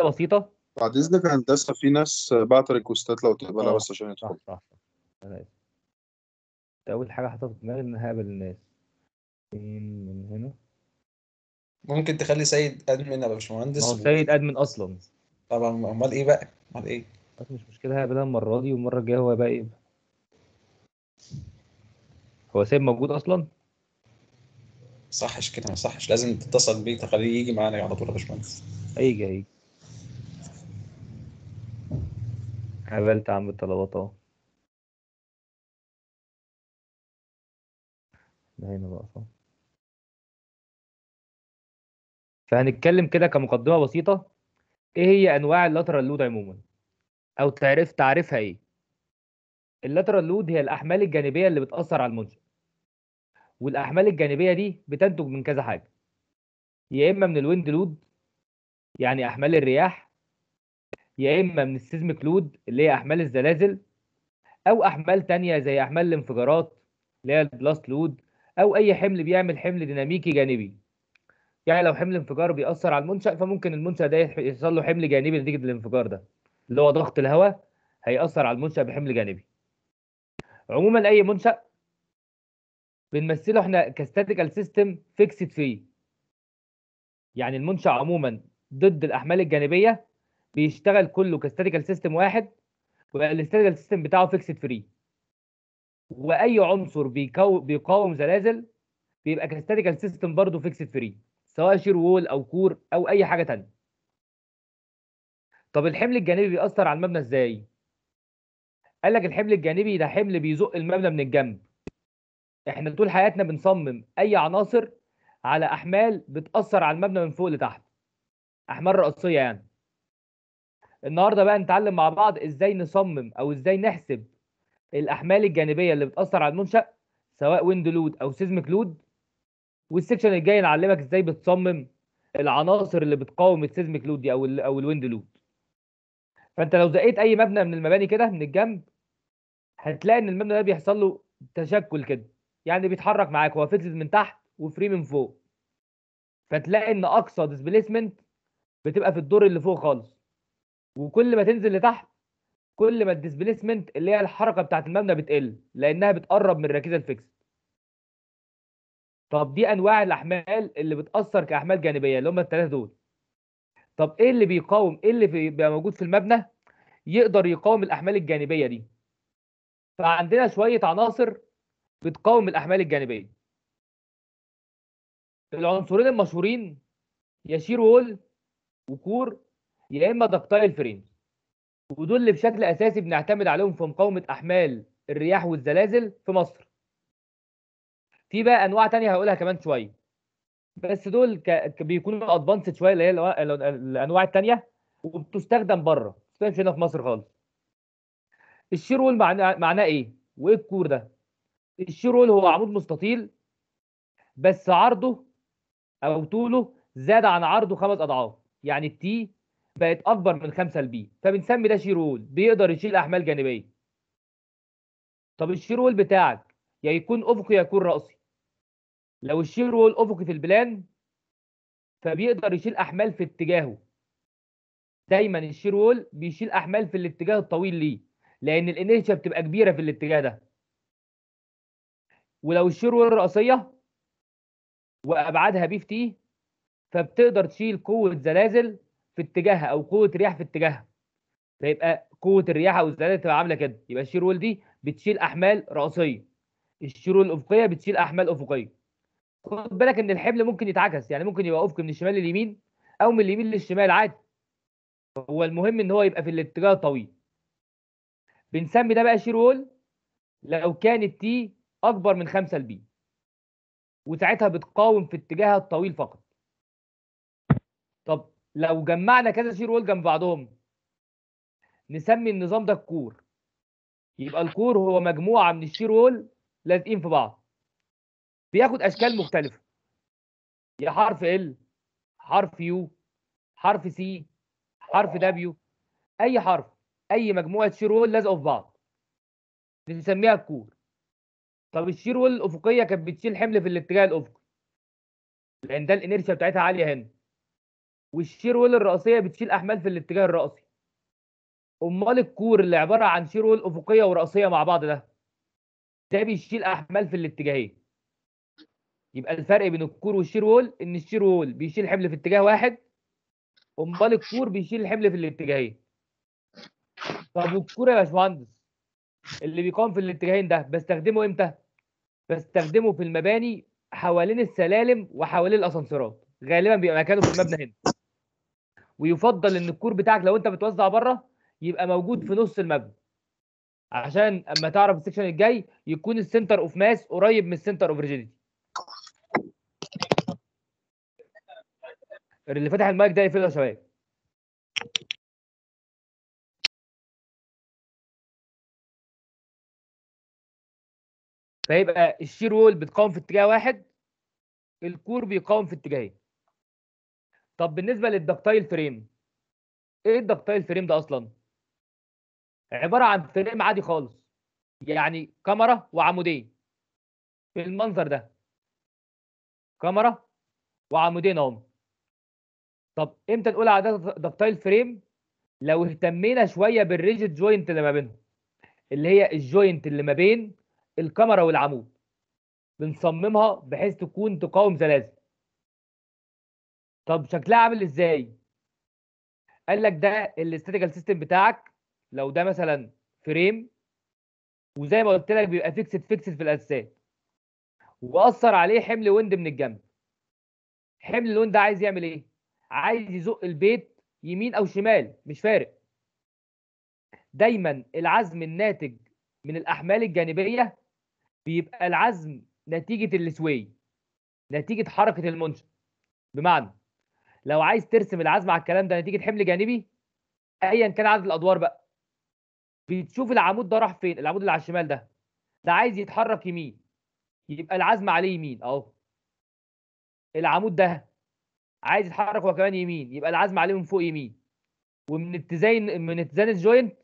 حاجه بسيطه بعد اذنك هندسه في ناس بعت ريكوستات لو تقبلها آه، بس عشان يدخل صح صح صح اول حاجه حاطها في دماغي ان هقابل الناس من هنا ممكن تخلي سيد ادمن يا باشمهندس هو سيد ادمن اصلا طبعا امال ايه بقى امال ايه مش مشكله هقابلها المره دي والمره الجايه هو بقى ايه هو سيد موجود اصلا صحش كده ما صحش لازم تتصل بيه تخليه يجي معانا على طول يا باشمهندس هيجي هيجي قابلت عم الطلبات اهو ده هنا بقى صح فهنتكلم كده كمقدمه بسيطه ايه هي انواع اللاترال لود عموما او تعرف تعرفها ايه اللاترال لود هي الاحمال الجانبيه اللي بتاثر على المنشأ والاحمال الجانبيه دي بتنتج من كذا حاجه يا اما من الويند لود يعني احمال الرياح يا اما من السيزميك لود اللي هي احمال الزلازل او احمال تانية زي احمال الانفجارات اللي هي البلاست لود او اي حمل بيعمل حمل ديناميكي جانبي يعني لو حمل انفجار بيأثر على المنشأ فممكن المنشأ ده يحصل له حمل جانبي نتيجة الانفجار ده اللي هو ضغط الهواء هيأثر على المنشأ بحمل جانبي عموما أي منشأ بنمثله احنا كاستاتيكال سيستم فيكسد فيه يعني المنشأ عموما ضد الأحمال الجانبية بيشتغل كله كاستاتيكال سيستم واحد والاستاتيكال سيستم بتاعه فيكسد فري واي عنصر بيكو بيقاوم زلازل بيبقى كاستاتيكال سيستم برضه فيكسد فري سواء شير وول او كور او اي حاجه ثانيه طب الحمل الجانبي بيأثر على المبنى ازاي قال لك الحمل الجانبي ده حمل بيزق المبنى من الجنب احنا طول حياتنا بنصمم اي عناصر على احمال بتاثر على المبنى من فوق لتحت احمال رئيسيه يعني النهارده بقى نتعلم مع بعض ازاي نصمم او ازاي نحسب الاحمال الجانبيه اللي بتاثر على المنشا سواء ويند لود او سيزميك لود والسكشن الجاي نعلمك ازاي بتصمم العناصر اللي بتقاوم السيزميك لود دي او او الويند لود فانت لو زقيت اي مبنى من المباني كده من الجنب هتلاقي ان المبنى ده بيحصل له تشكل كده يعني بيتحرك معاك هو فلتد من تحت وفري من فوق فتلاقي ان اقصى ديسبليسمنت بتبقى في الدور اللي فوق خالص وكل ما تنزل لتحت كل ما الديسبليسمنت اللي هي الحركه بتاعه المبنى بتقل لانها بتقرب من الركيزه الفيكس طب دي انواع الاحمال اللي بتاثر كاحمال جانبيه اللي هم الثلاثه دول طب ايه اللي بيقاوم ايه اللي بيبقى موجود في المبنى يقدر يقاوم الاحمال الجانبيه دي فعندنا شويه عناصر بتقاوم الاحمال الجانبيه العنصرين المشهورين يشير وول وكور يا اما دكتايل الفريم ودول اللي بشكل اساسي بنعتمد عليهم في مقاومه احمال الرياح والزلازل في مصر في بقى انواع تانية هقولها كمان شويه بس دول ك... بيكونوا ادفانسد شويه اللي هي الانواع التانية وبتستخدم بره مش هنا في مصر خالص الشيرول معناه معناه ايه وايه الكور ده الشيرول هو عمود مستطيل بس عرضه او طوله زاد عن عرضه خمس اضعاف يعني التي بقت اكبر من 5 لبي فبنسمي ده شير وول بيقدر يشيل احمال جانبيه طب الشير وول بتاعك يا يكون افقي يا يكون راسي لو الشير وول افقي في البلان فبيقدر يشيل احمال في اتجاهه دايما الشير وول بيشيل احمال في الاتجاه الطويل ليه لان الانيرشيا بتبقى كبيره في الاتجاه ده ولو الشير وول راسيه وابعادها بي في تي فبتقدر تشيل قوه زلازل في اتجاهها او قوه رياح في اتجاهها فيبقى قوه الرياح او الزلازل تبقى عامله كده يبقى الشير وول دي بتشيل احمال راسيه الشير وول الافقيه بتشيل احمال افقيه خد بالك ان الحبل ممكن يتعكس يعني ممكن يبقى افقي من الشمال لليمين او من اليمين للشمال عادي هو المهم ان هو يبقى في الاتجاه الطويل بنسمي ده بقى شير وول لو كان التي اكبر من 5 البي وساعتها بتقاوم في اتجاهها الطويل فقط طب لو جمعنا كذا سير وول جنب بعضهم نسمي النظام ده الكور يبقى الكور هو مجموعه من السير وول لازقين في بعض بياخد اشكال مختلفه يا حرف ال حرف يو حرف سي حرف دبليو اي حرف اي مجموعه سير وول لازقه في بعض بنسميها الكور طب السير وول الافقيه كانت بتشيل حمل في الاتجاه الافقي لان ده الانرشيا بتاعتها عاليه هنا والشير ويل الرأسيه بتشيل احمال في الاتجاه الرأسي امال الكور اللي عباره عن شير ويل افقيه ورأسيه مع بعض ده ده بيشيل احمال في الاتجاهين يبقى الفرق بين الكور والشير وول ان الشير وول بيشيل حمل في اتجاه واحد امال الكور بيشيل الحمل في الاتجاهين طب والكور يا باشمهندس اللي بيقام في الاتجاهين ده بستخدمه امتى بستخدمه في المباني حوالين السلالم وحوالين الاسانسيرات غالبا بيبقى مكانه في المبنى هنا ويفضل ان الكور بتاعك لو انت بتوزع بره يبقى موجود في نص المبنى عشان اما تعرف السكشن الجاي يكون السنتر اوف ماس قريب من السنتر اوف ريجيديتي اللي فتح المايك ده يقفله يا شباب فيبقى الشير وول بتقاوم في اتجاه واحد الكور بيقاوم في اتجاهين طب بالنسبه للدكتايل فريم ايه الدكتايل فريم ده اصلا عباره عن فريم عادي خالص يعني كاميرا وعمودين في المنظر ده كاميرا وعمودين اهم طب امتى نقول على ده دكتايل فريم لو اهتمينا شويه بالريجيد جوينت اللي ما بينهم اللي هي الجوينت اللي ما بين الكاميرا والعمود بنصممها بحيث تكون تقاوم زلازل طب شكلها عامل ازاي؟ قال لك ده الاستاتيكال سيستم بتاعك لو ده مثلا فريم وزي ما قلت لك بيبقى فيكسد فيكسد في الاساسات واثر عليه حمل ويند من الجنب حمل الويند ده عايز يعمل ايه؟ عايز يزق البيت يمين او شمال مش فارق دايما العزم الناتج من الاحمال الجانبيه بيبقى العزم نتيجه السوي نتيجه حركه المنشأ بمعنى لو عايز ترسم العزم على الكلام ده نتيجه حمل جانبي ايا كان عدد الادوار بقى بتشوف العمود ده راح فين العمود اللي على الشمال ده ده عايز يتحرك يمين يبقى العزم عليه يمين اهو العمود ده عايز يتحرك هو كمان يمين يبقى العزم عليه من فوق يمين ومن اتزان من اتزان الجوينت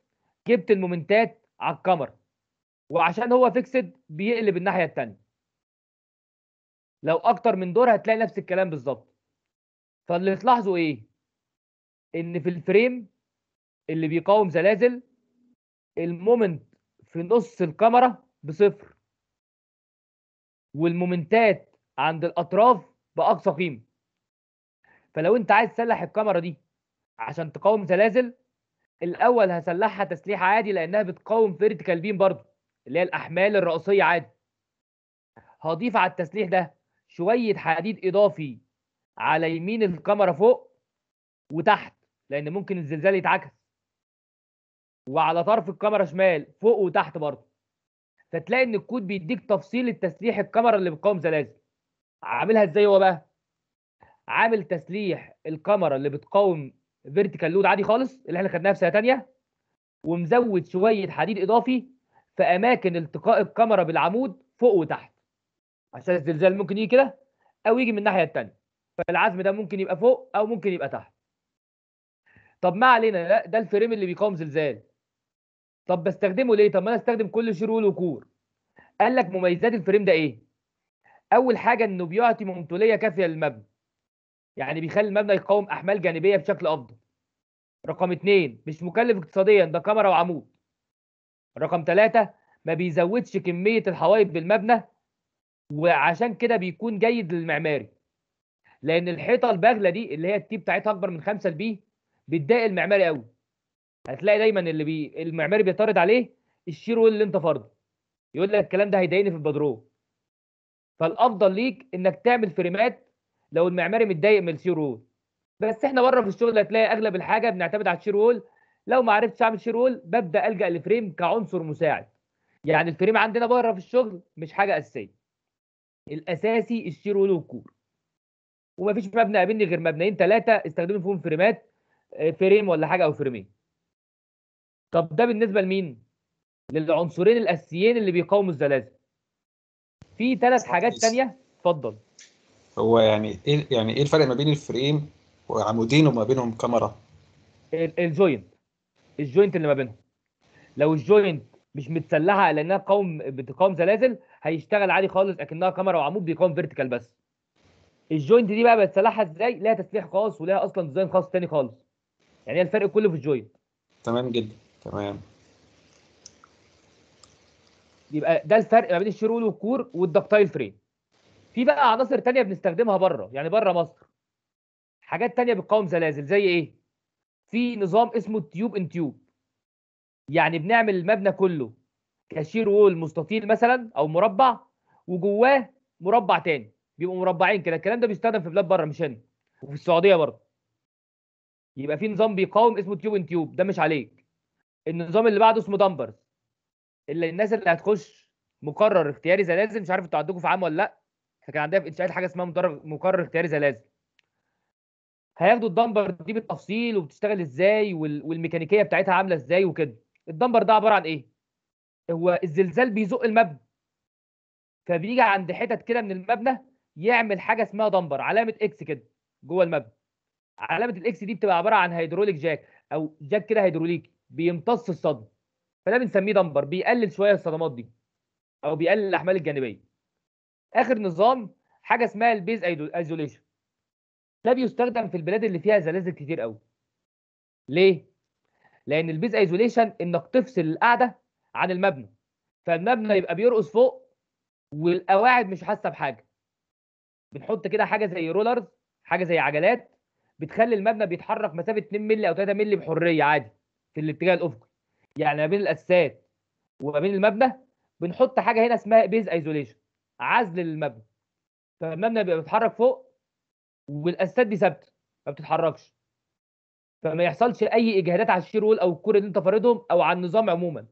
جبت المومنتات على الكمر وعشان هو فيكسد بيقلب الناحيه الثانيه لو اكتر من دور هتلاقي نفس الكلام بالظبط فاللي تلاحظوا ايه ان في الفريم اللي بيقاوم زلازل المومنت في نص الكاميرا بصفر والمومنتات عند الاطراف باقصى قيمه فلو انت عايز تسلح الكاميرا دي عشان تقاوم زلازل الاول هسلحها تسليح عادي لانها بتقاوم فيرتيكال بيم برضه اللي هي الاحمال الرئيسيه عادي هضيف على التسليح ده شويه حديد اضافي على يمين الكاميرا فوق وتحت لان ممكن الزلزال يتعكس وعلى طرف الكاميرا شمال فوق وتحت برضه فتلاقي ان الكود بيديك تفصيل التسليح الكاميرا اللي بتقاوم زلازل عاملها ازاي هو بقى عامل تسليح الكاميرا اللي بتقاوم فيرتيكال لود عادي خالص اللي احنا خدناها في سنه ثانيه ومزود شويه حديد اضافي في اماكن التقاء الكاميرا بالعمود فوق وتحت عشان الزلزال ممكن يجي كده او يجي من الناحيه الثانيه فالعزم ده ممكن يبقى فوق او ممكن يبقى تحت طب ما علينا لا ده الفريم اللي بيقاوم زلزال طب بستخدمه ليه طب ما انا استخدم كل شرول وكور قال لك مميزات الفريم ده ايه اول حاجه انه بيعطي ممتوليه كافيه للمبنى يعني بيخلي المبنى يقاوم احمال جانبيه بشكل افضل رقم اتنين مش مكلف اقتصاديا ده كاميرا وعمود رقم تلاتة ما بيزودش كمية الحوايط بالمبنى وعشان كده بيكون جيد للمعماري لان الحيطه الباغله دي اللي هي التي بتاعتها اكبر من 5 البي بتضايق المعماري قوي هتلاقي دايما اللي بي المعماري بيطرد عليه الشير اللي انت فرضه يقول لك الكلام ده هيضايقني في البدروم فالافضل ليك انك تعمل فريمات لو المعماري متضايق من الشير وول بس احنا بره في الشغل هتلاقي اغلب الحاجه بنعتمد على الشير وول لو ما عرفتش اعمل شير وول ببدا الجا لفريم كعنصر مساعد يعني الفريم عندنا بره في الشغل مش حاجه اساسيه الاساسي الشير وول والكور ومفيش مبنى قابلني غير مبنيين ثلاثه استخدموا فيهم فريمات آه، فريم ولا حاجه او فريمين طب ده بالنسبه لمين للعنصرين الاساسيين اللي بيقاوموا الزلازل في ثلاث حاجات ثانيه اتفضل هو يعني ايه يعني ايه الفرق ما بين الفريم وعمودين وما بينهم كاميرا الجوينت الجوينت اللي ما بينهم لو الجوينت مش متسلحه لانها قوم بتقاوم زلازل هيشتغل عادي خالص اكنها كاميرا وعمود بيقاوم فيرتيكال بس الجوينت دي بقى بتصلحها ازاي لها تسليح خاص ولها اصلا ديزاين خاص تاني خالص يعني هي الفرق كله في الجوينت تمام جدا تمام يبقى ده الفرق ما بين الشيرول والكور والدكتايل فريم في بقى عناصر تانية بنستخدمها بره يعني بره مصر حاجات تانية بتقاوم زلازل زي ايه في نظام اسمه تيوب ان تيوب يعني بنعمل المبنى كله كشير وول مستطيل مثلا او مربع وجواه مربع تاني بيبقوا مربعين كده الكلام ده بيستخدم في بلاد بره مش هنا وفي السعوديه برضه يبقى في نظام بيقاوم اسمه تيوب ان تيوب ده مش عليك النظام اللي بعده اسمه دمبرز اللي الناس اللي هتخش مقرر اختياري زلازل مش عارف انتوا عندكم في عام ولا لا احنا كان عندنا في انشاءات حاجه اسمها مقرر اختياري زلازل هياخدوا الدمبر دي بالتفصيل وبتشتغل ازاي والميكانيكيه بتاعتها عامله ازاي وكده الدمبر ده عباره عن ايه هو الزلزال بيزق المبنى فبيجي عند حتت كده من المبنى يعمل حاجه اسمها دمبر علامه اكس كده جوه المبنى علامه الاكس دي بتبقى عباره عن هيدروليك جاك او جاك كده هيدروليكي بيمتص الصدمه فده بنسميه دمبر بيقلل شويه الصدمات دي او بيقلل الاحمال الجانبيه اخر نظام حاجه اسمها البيز ايزوليشن ده بيستخدم في البلاد اللي فيها زلازل كتير قوي ليه لان البيز ايزوليشن انك تفصل القاعده عن المبنى فالمبنى يبقى بيرقص فوق والقواعد مش حاسه بحاجه بنحط كده حاجه زي رولرز حاجه زي عجلات بتخلي المبنى بيتحرك مسافه 2 مللي او 3 مللي بحريه عادي في الاتجاه الافقي يعني ما بين الاساسات وما بين المبنى بنحط حاجه هنا اسمها بيز ايزوليشن عزل للمبنى فالمبنى بيبقى بيتحرك فوق والاساسات دي ثابته ما بتتحركش فما يحصلش اي اجهادات على الشير وول او الكور اللي انت فارضهم او على النظام عموما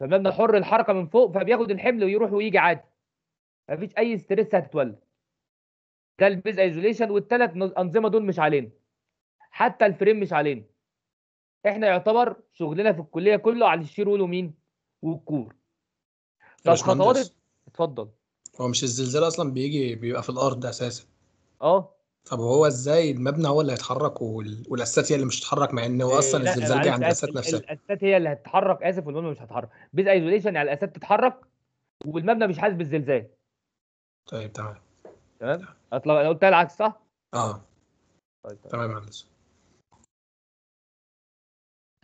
فالمبنى حر الحركه من فوق فبياخد الحمل ويروح ويجي عادي مفيش اي ستريس هتتولد كالفيز ايزوليشن والثلاث انظمه دول مش علينا حتى الفريم مش علينا احنا يعتبر شغلنا في الكليه كله على الشير والومين والكور طب خطوات اتفضل هو مش الزلزال اصلا بيجي بيبقى في الارض اساسا اه طب هو ازاي المبنى هو اللي هيتحرك وال... هي اللي مش هتتحرك مع ان هو آه، اصلا الزلزال جه عند الاسات نفسها الاسات هي اللي هتتحرك اسف والمبنى مش هتتحرك بيز ايزوليشن يعني الاسات تتحرك والمبنى مش حاسس بالزلزال طيب تمام تمام اطلع انا قلت العكس صح؟ اه طيب تمام هندسه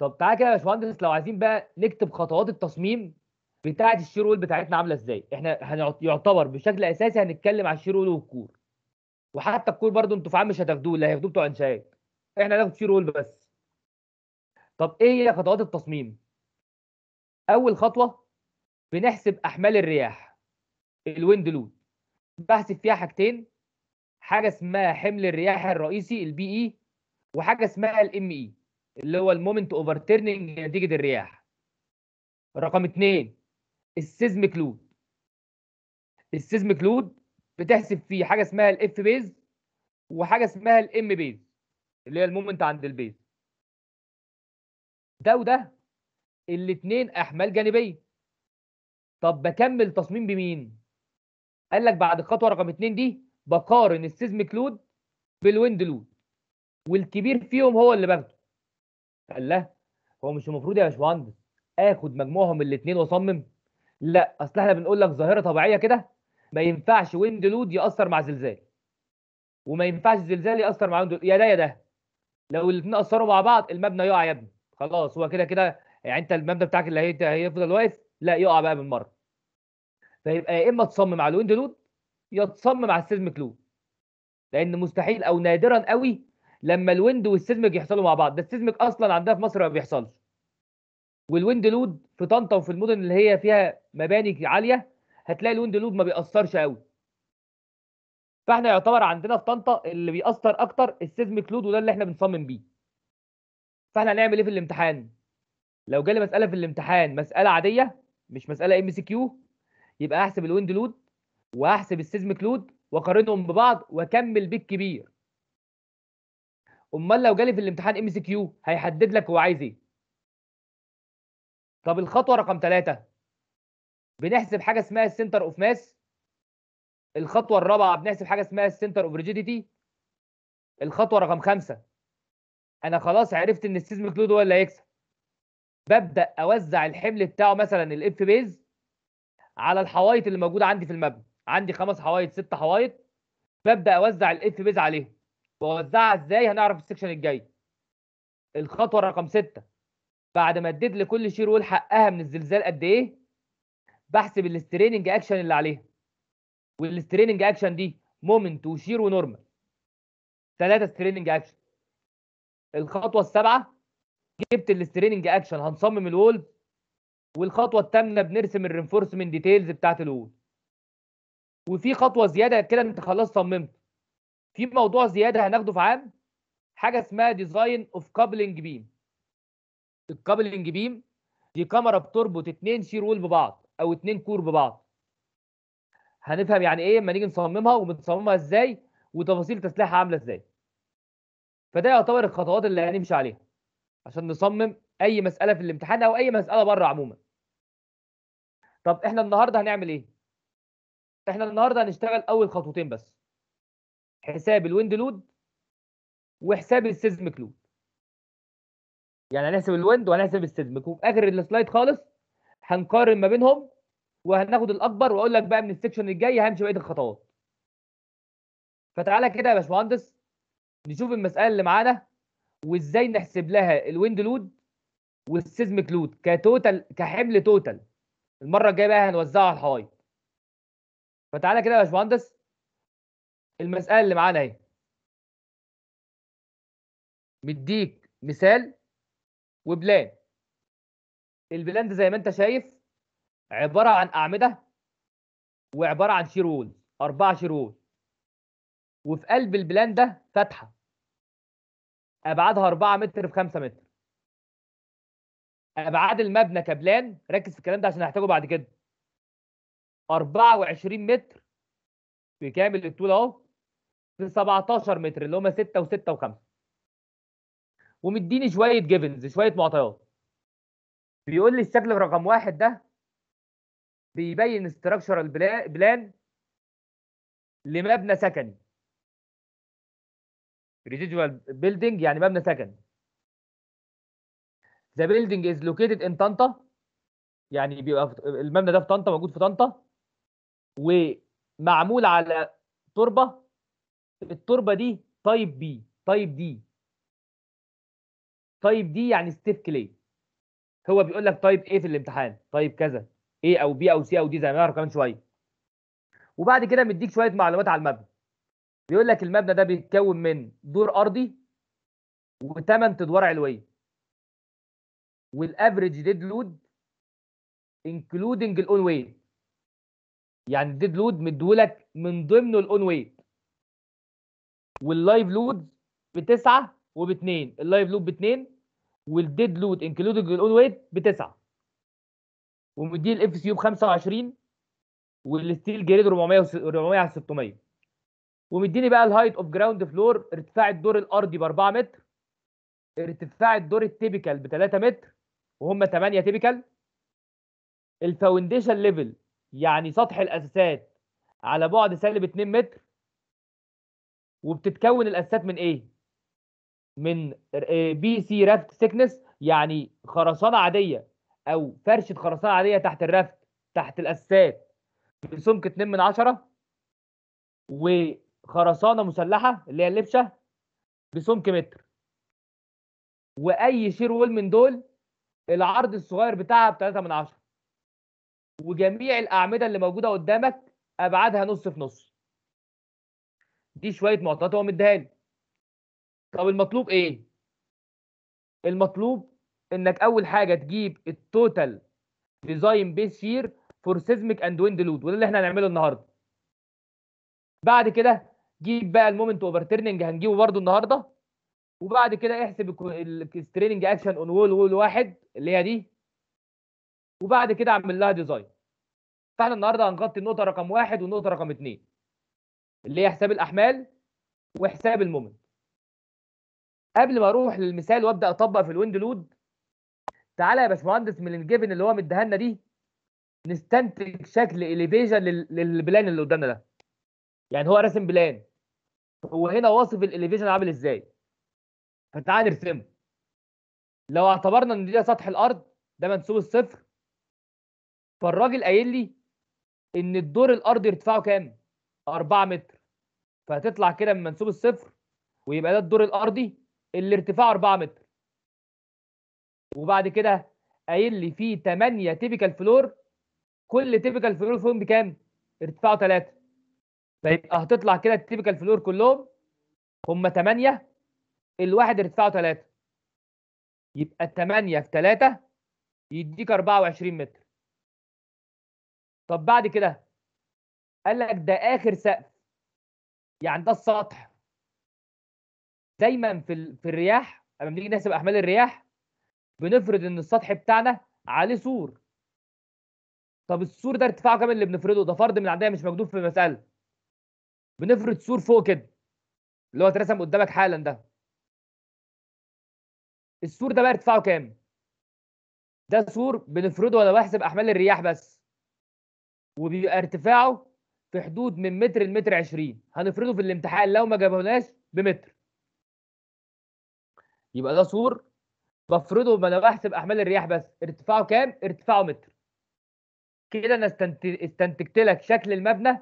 طب تعالى كده يا باشمهندس لو عايزين بقى نكتب خطوات التصميم بتاعه الشير وول بتاعتنا عامله ازاي احنا هنعتبر بشكل اساسي هنتكلم على الشير وول والكور وحتى الكور برضو انتوا في عام مش هتاخدوه اللي هياخدوه بتوع انشاءات احنا هناخد شير وول بس طب ايه هي خطوات التصميم اول خطوه بنحسب احمال الرياح الويند لود بحسب فيها حاجتين حاجه اسمها حمل الرياح الرئيسي البي اي e، وحاجه اسمها الام اي e، اللي هو المومنت اوفر تيرنينج نتيجه الرياح رقم اثنين السيزميك لود السيزميك لود بتحسب فيه حاجه اسمها الاف بيز وحاجه اسمها الام بيز اللي هي المومنت عند البيز ده وده الاثنين احمال جانبيه طب بكمل تصميم بمين قال لك بعد الخطوه رقم اثنين دي بقارن السيزميك لود بالويند لود والكبير فيهم هو اللي باخده قال له هو مش المفروض يا باشمهندس اخد مجموعهم الاثنين واصمم لا اصل احنا بنقول لك ظاهره طبيعيه كده ما ينفعش ويند لود ياثر مع زلزال وما ينفعش زلزال ياثر مع ويند يا ده يا ده لو الاثنين اثروا مع بعض المبنى يقع يا ابني خلاص هو كده كده يعني انت المبنى بتاعك اللي هيفضل واقف لا يقع بقى بالمره فيبقى آه، يا اما تصمم على الويند لود يا تصمم على السيزمك لود لان مستحيل او نادرا قوي لما الويند والسيزمك يحصلوا مع بعض ده السيزمك اصلا عندنا في مصر ما بيحصلش والويند لود في طنطا وفي المدن اللي هي فيها مباني عاليه هتلاقي الويند لود ما بيأثرش قوي فاحنا يعتبر عندنا في طنطا اللي بيأثر اكتر السيزمك لود وده اللي احنا بنصمم بيه فاحنا هنعمل ايه في الامتحان لو جالي مساله في الامتحان مساله عاديه مش مساله ام سي كيو يبقى احسب الويند لود واحسب السيزميك لود واقارنهم ببعض واكمل بالكبير امال لو جالي في الامتحان ام سي كيو هيحدد لك هو عايز ايه طب الخطوه رقم ثلاثة بنحسب حاجه اسمها السنتر اوف ماس الخطوه الرابعه بنحسب حاجه اسمها السنتر اوف ريجيديتي الخطوه رقم خمسة انا خلاص عرفت ان السيزميك لود هو اللي هيكسب ببدا اوزع الحمل بتاعه مثلا الاف بيز على الحوايط اللي موجوده عندي في المبنى عندي خمس حوايط ست حوايط ببدا اوزع الاف بيز عليهم واوزعها ازاي هنعرف السكشن الجاي الخطوه رقم ستة بعد ما اديت لكل شير وول حقها من الزلزال قد ايه بحسب الاستريننج اكشن اللي عليها والاستريننج اكشن دي مومنت وشير ونورمال ثلاثه ستريننج اكشن الخطوه السابعه جبت الاستريننج اكشن هنصمم الولد والخطوه الثامنه بنرسم الرينفورسمنت ديتيلز بتاعت الوول وفي خطوه زياده كده انت خلاص صممت في موضوع زياده هناخده في عام حاجه اسمها ديزاين اوف كابلنج بيم الكابلنج بيم دي كاميرا بتربط اتنين شير وول ببعض او اتنين كور ببعض هنفهم يعني ايه لما نيجي نصممها وبنصممها ازاي وتفاصيل تسليحها عامله ازاي فده يعتبر الخطوات اللي هنمشي عليها عشان نصمم اي مساله في الامتحان او اي مساله بره عموما طب احنا النهارده هنعمل ايه؟ احنا النهارده هنشتغل اول خطوتين بس حساب الويند لود وحساب السيزميك لود يعني هنحسب الويند وهنحسب السيزميك وفي اخر السلايد خالص هنقارن ما بينهم وهناخد الاكبر واقول لك بقى من السكشن الجاي همشي بقيه الخطوات فتعالى كده يا باشمهندس نشوف المساله اللي معانا وازاي نحسب لها الويند لود والسيزميك لود كتوتال كحمل توتال المره الجايه بقى هنوزعها على الحوايط فتعالى كده يا باشمهندس المساله اللي معانا اهي مديك مثال وبلان البلان ده زي ما انت شايف عباره عن اعمده وعباره عن شيرول اربعه شيرول وفي قلب البلان ده فتحه ابعادها 4 متر في 5 متر ابعاد المبنى كبلان ركز في الكلام ده عشان هحتاجه بعد كده 24 متر بكامل الطول اهو في 17 متر اللي هم 6 و6 و5 ومديني شويه جيفنز شويه معطيات بيقول لي الشكل رقم واحد ده بيبين استراكشرال بلان لمبنى سكني ريزيدوال بيلدينج يعني مبنى سكني ذا بيلدينج از لوكيتد ان طنطا يعني بيبقى المبنى ده في طنطا موجود في طنطا ومعمول على تربه التربه دي تايب بي تايب دي تايب دي يعني ستيف كلي هو بيقول لك تايب ايه في الامتحان تايب كذا ايه او بي او سي او دي زي ما نعرف كمان شويه وبعد كده مديك شويه معلومات على المبنى بيقول لك المبنى ده بيتكون من دور ارضي وثمان ادوار علويه والافريج ديد لود انكلودنج الاون ويت يعني الديد لود مديهولك من ضمنه الاون ويت واللايف لود بتسعه وباثنين اللايف لود باثنين والديد لود انكلودنج الاون ويت بتسعه ومدي الاف سي يو ب 25 والستيل جريد 400 400 على 600 ومديني بقى الهايت اوف جراوند فلور ارتفاع الدور الارضي ب 4 متر ارتفاع الدور التيبيكال ب 3 متر وهم 8 تيبيكال الفاونديشن ليفل يعني سطح الاساسات على بعد سالب 2 متر وبتتكون الاساسات من ايه؟ من بي سي رافت سيكنس يعني خرسانه عاديه او فرشه خرسانه عاديه تحت الرافت تحت الاساسات من سمك 2 من 10 وخرسانه مسلحه اللي هي اللبشه بسمك متر واي شير وول من دول العرض الصغير بتاعها ب 3 من 10 وجميع الاعمده اللي موجوده قدامك ابعادها نص في نص دي شويه معطيات هو مديها لي طب المطلوب ايه المطلوب انك اول حاجه تجيب التوتال ديزاين بيس يير فور سيزميك اند ويند لود وده اللي احنا هنعمله النهارده بعد كده جيب بقى المومنت اوفر تيرننج هنجيبه برده النهارده وبعد كده احسب التريننج اكشن اون وول وول واحد اللي هي دي وبعد كده اعمل لها ديزاين فاحنا النهارده هنغطي النقطه رقم واحد والنقطه رقم اثنين اللي هي حساب الاحمال وحساب المومنت قبل ما اروح للمثال وابدا اطبق في الويند لود تعالى يا باشمهندس من الجبن اللي هو مديها لنا دي نستنتج شكل اليفيجن للبلان اللي قدامنا ده يعني هو راسم بلان هو هنا واصف الاليفيجن عامل ازاي فتعال نرسمه لو اعتبرنا ان ده سطح الارض ده منسوب الصفر فالراجل قايل لي ان الدور الارضي ارتفاعه كام 4 متر فهتطلع كده من منسوب الصفر ويبقى ده الدور الارضي اللي ارتفاعه 4 متر وبعد كده قايل لي في 8 تيبيكال فلور كل تيبيكال فلور فيهم بكام ارتفاعه 3 فيبقى هتطلع كده التيبيكال فلور كلهم هم 8 الواحد ارتفاعه 3 يبقى 8 في 3 يديك 24 متر طب بعد كده قال لك ده اخر سقف يعني ده السطح دايما في في الرياح لما بنيجي نحسب احمال الرياح بنفرض ان السطح بتاعنا عليه سور طب السور ده ارتفاعه كام اللي بنفرضه ده فرض من عندنا مش مكتوب في المساله بنفرض سور فوق كده اللي هو اترسم قدامك حالا ده السور ده بقى ارتفاعه كام ده سور بنفرده وانا بحسب احمال الرياح بس وبيبقى ارتفاعه في حدود من متر لمتر 20 هنفرده في الامتحان لو ما جابهوناش بمتر يبقى ده سور بفرضه ما انا بحسب احمال الرياح بس ارتفاعه كام ارتفاعه متر كده انا استنتجت لك شكل المبنى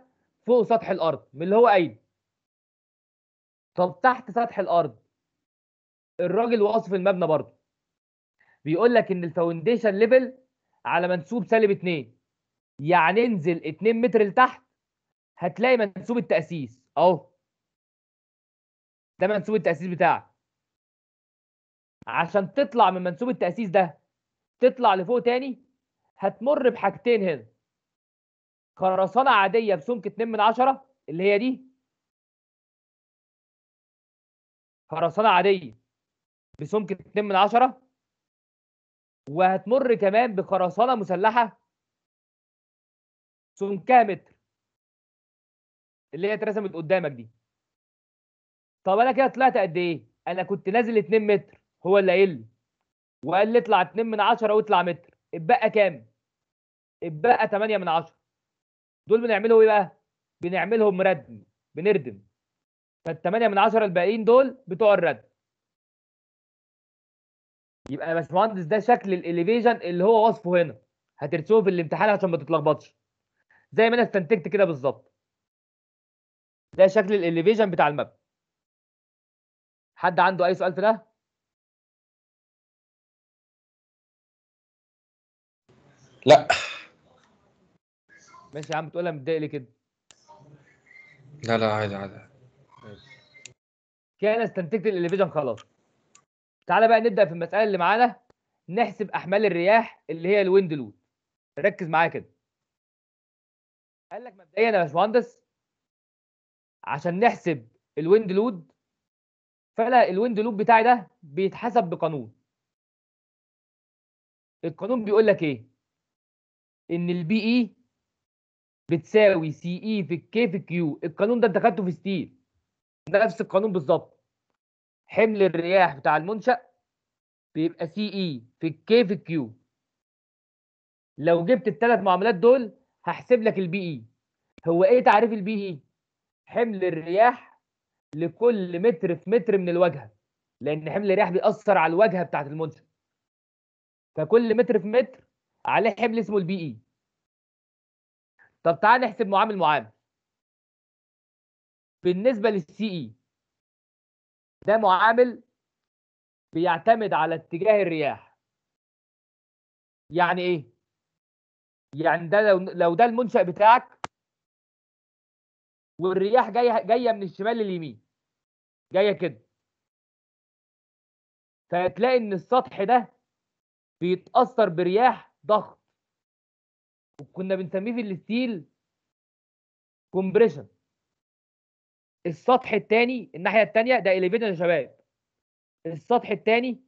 فوق سطح الارض من اللي هو قايل طب تحت سطح الارض الراجل واصف المبنى برضه بيقول لك ان الفاونديشن ليفل على منسوب سالب 2 يعني انزل 2 متر لتحت هتلاقي منسوب التاسيس اهو ده منسوب التاسيس بتاعك عشان تطلع من منسوب التاسيس ده تطلع لفوق تاني هتمر بحاجتين هنا خرسانه عاديه بسمك 2 من 10 اللي هي دي خرسانه عاديه بسمك 2 من 10 وهتمر كمان بقرصنه مسلحه سمكها متر اللي هي اترسمت قدامك دي طب انا كده طلعت قد ايه؟ انا كنت نازل 2 متر هو اللي قايل وقال لي اطلع 2 من 10 واطلع متر اتبقى كام؟ اتبقى 8 من 10 دول بنعمله ايه بقى؟ بنعملهم ردم بنردم فال 8 من 10 الباقيين دول بتوع الردم يبقى يا باشمهندس ده شكل الاليفيجن اللي هو وصفه هنا هترسمه في الامتحان عشان ما تتلخبطش زي ما انا استنتجت كده بالظبط ده شكل الاليفيجن بتاع المبنى حد عنده اي سؤال في ده لا ماشي يا عم تقولها متضايق ليه كده لا لا عادي عادي كده انا استنتجت الاليفيجن خلاص تعالى بقى نبدا في المساله اللي معانا نحسب احمال الرياح اللي هي الويند لود ركز معايا كده قال لك مبدئيا يا باشمهندس عشان نحسب الويند لود فعلا الويند لود بتاعي ده بيتحسب بقانون القانون بيقول لك ايه ان البي اي e بتساوي سي اي e في الكي في كيو القانون ده انت خدته في ستيل نفس القانون بالظبط حمل الرياح بتاع المنشأ بيبقى سي اي في الكي في الكيو لو جبت الثلاث معاملات دول هحسب لك البي اي e. هو ايه تعريف البي اي e؟ حمل الرياح لكل متر في متر من الواجهه لان حمل الرياح بيأثر على الواجهه بتاعه المنشأ فكل متر في متر عليه حمل اسمه البي اي e. طب تعال نحسب معامل معامل بالنسبه للسي اي ده معامل بيعتمد على اتجاه الرياح يعني ايه يعني ده لو لو ده المنشا بتاعك والرياح جايه جايه من الشمال لليمين جايه كده فهتلاقي ان السطح ده بيتاثر برياح ضغط وكنا بنسميه في الستيل كومبريشن السطح الثاني الناحيه الثانيه ده اليفيتر يا شباب السطح الثاني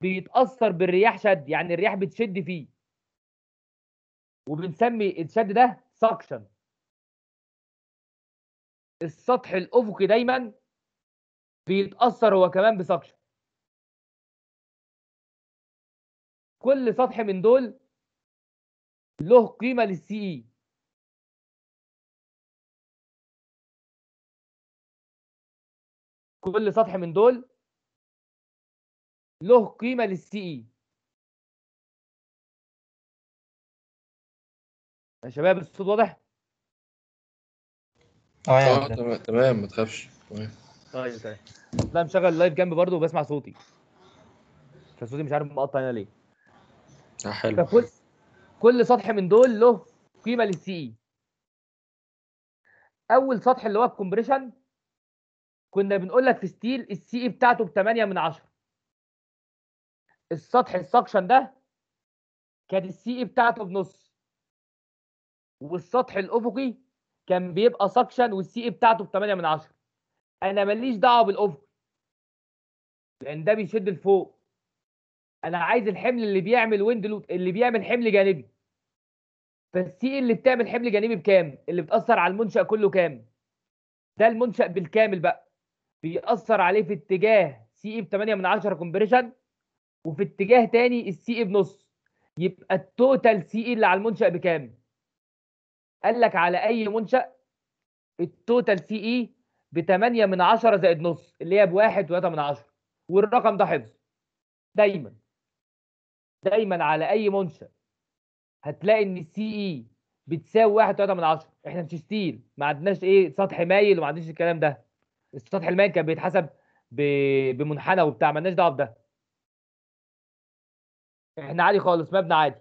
بيتاثر بالرياح شد يعني الرياح بتشد فيه وبنسمي الشد ده ساكشن السطح الافقي دايما بيتاثر هو كمان بساكشن كل سطح من دول له قيمه للسي اي كل سطح من دول له قيمه للسي اي e. يا شباب الصوت واضح اه, آه، تمام تمام ما تخافش تمام طيب طيب لا مشغل اللايف جنبي برضه وبسمع صوتي عشان صوتي مش عارف مقطع هنا ليه آه، حلو فكل كل سطح من دول له قيمه للسي اي e. اول سطح اللي هو الكومبريشن كنا بنقول لك في ستيل السي اي e بتاعته ب 8 من 10 السطح السكشن ده كانت السي اي e بتاعته بنص والسطح الافقي كان بيبقى سكشن والسي اي e بتاعته ب 8 من 10 انا ماليش دعوه بالافقي لان ده بيشد لفوق انا عايز الحمل اللي بيعمل ويند لوب اللي بيعمل حمل جانبي فالسي اللي بتعمل حمل جانبي بكام اللي بتاثر على المنشا كله كام ده المنشا بالكامل بقى بيأثر عليه في اتجاه سي اي ب 8 من 10 كومبريشن وفي اتجاه تاني السي اي بنص يبقى التوتال سي اي اللي على المنشأ بكام؟ قال لك على اي منشأ التوتال سي اي ب 8 من 10 زائد نص اللي هي ب 1 و3 من 10 والرقم ده حفظ دايما دايما على اي منشأ هتلاقي ان السي اي بتساوي 1 و 3 من 10 احنا مش ستيل ما عندناش ايه سطح مايل وما عندناش الكلام ده السطح المائي كان بيتحسب بمنحنى وبتاع مالناش دعوه بده احنا عادي خالص مبنى عادي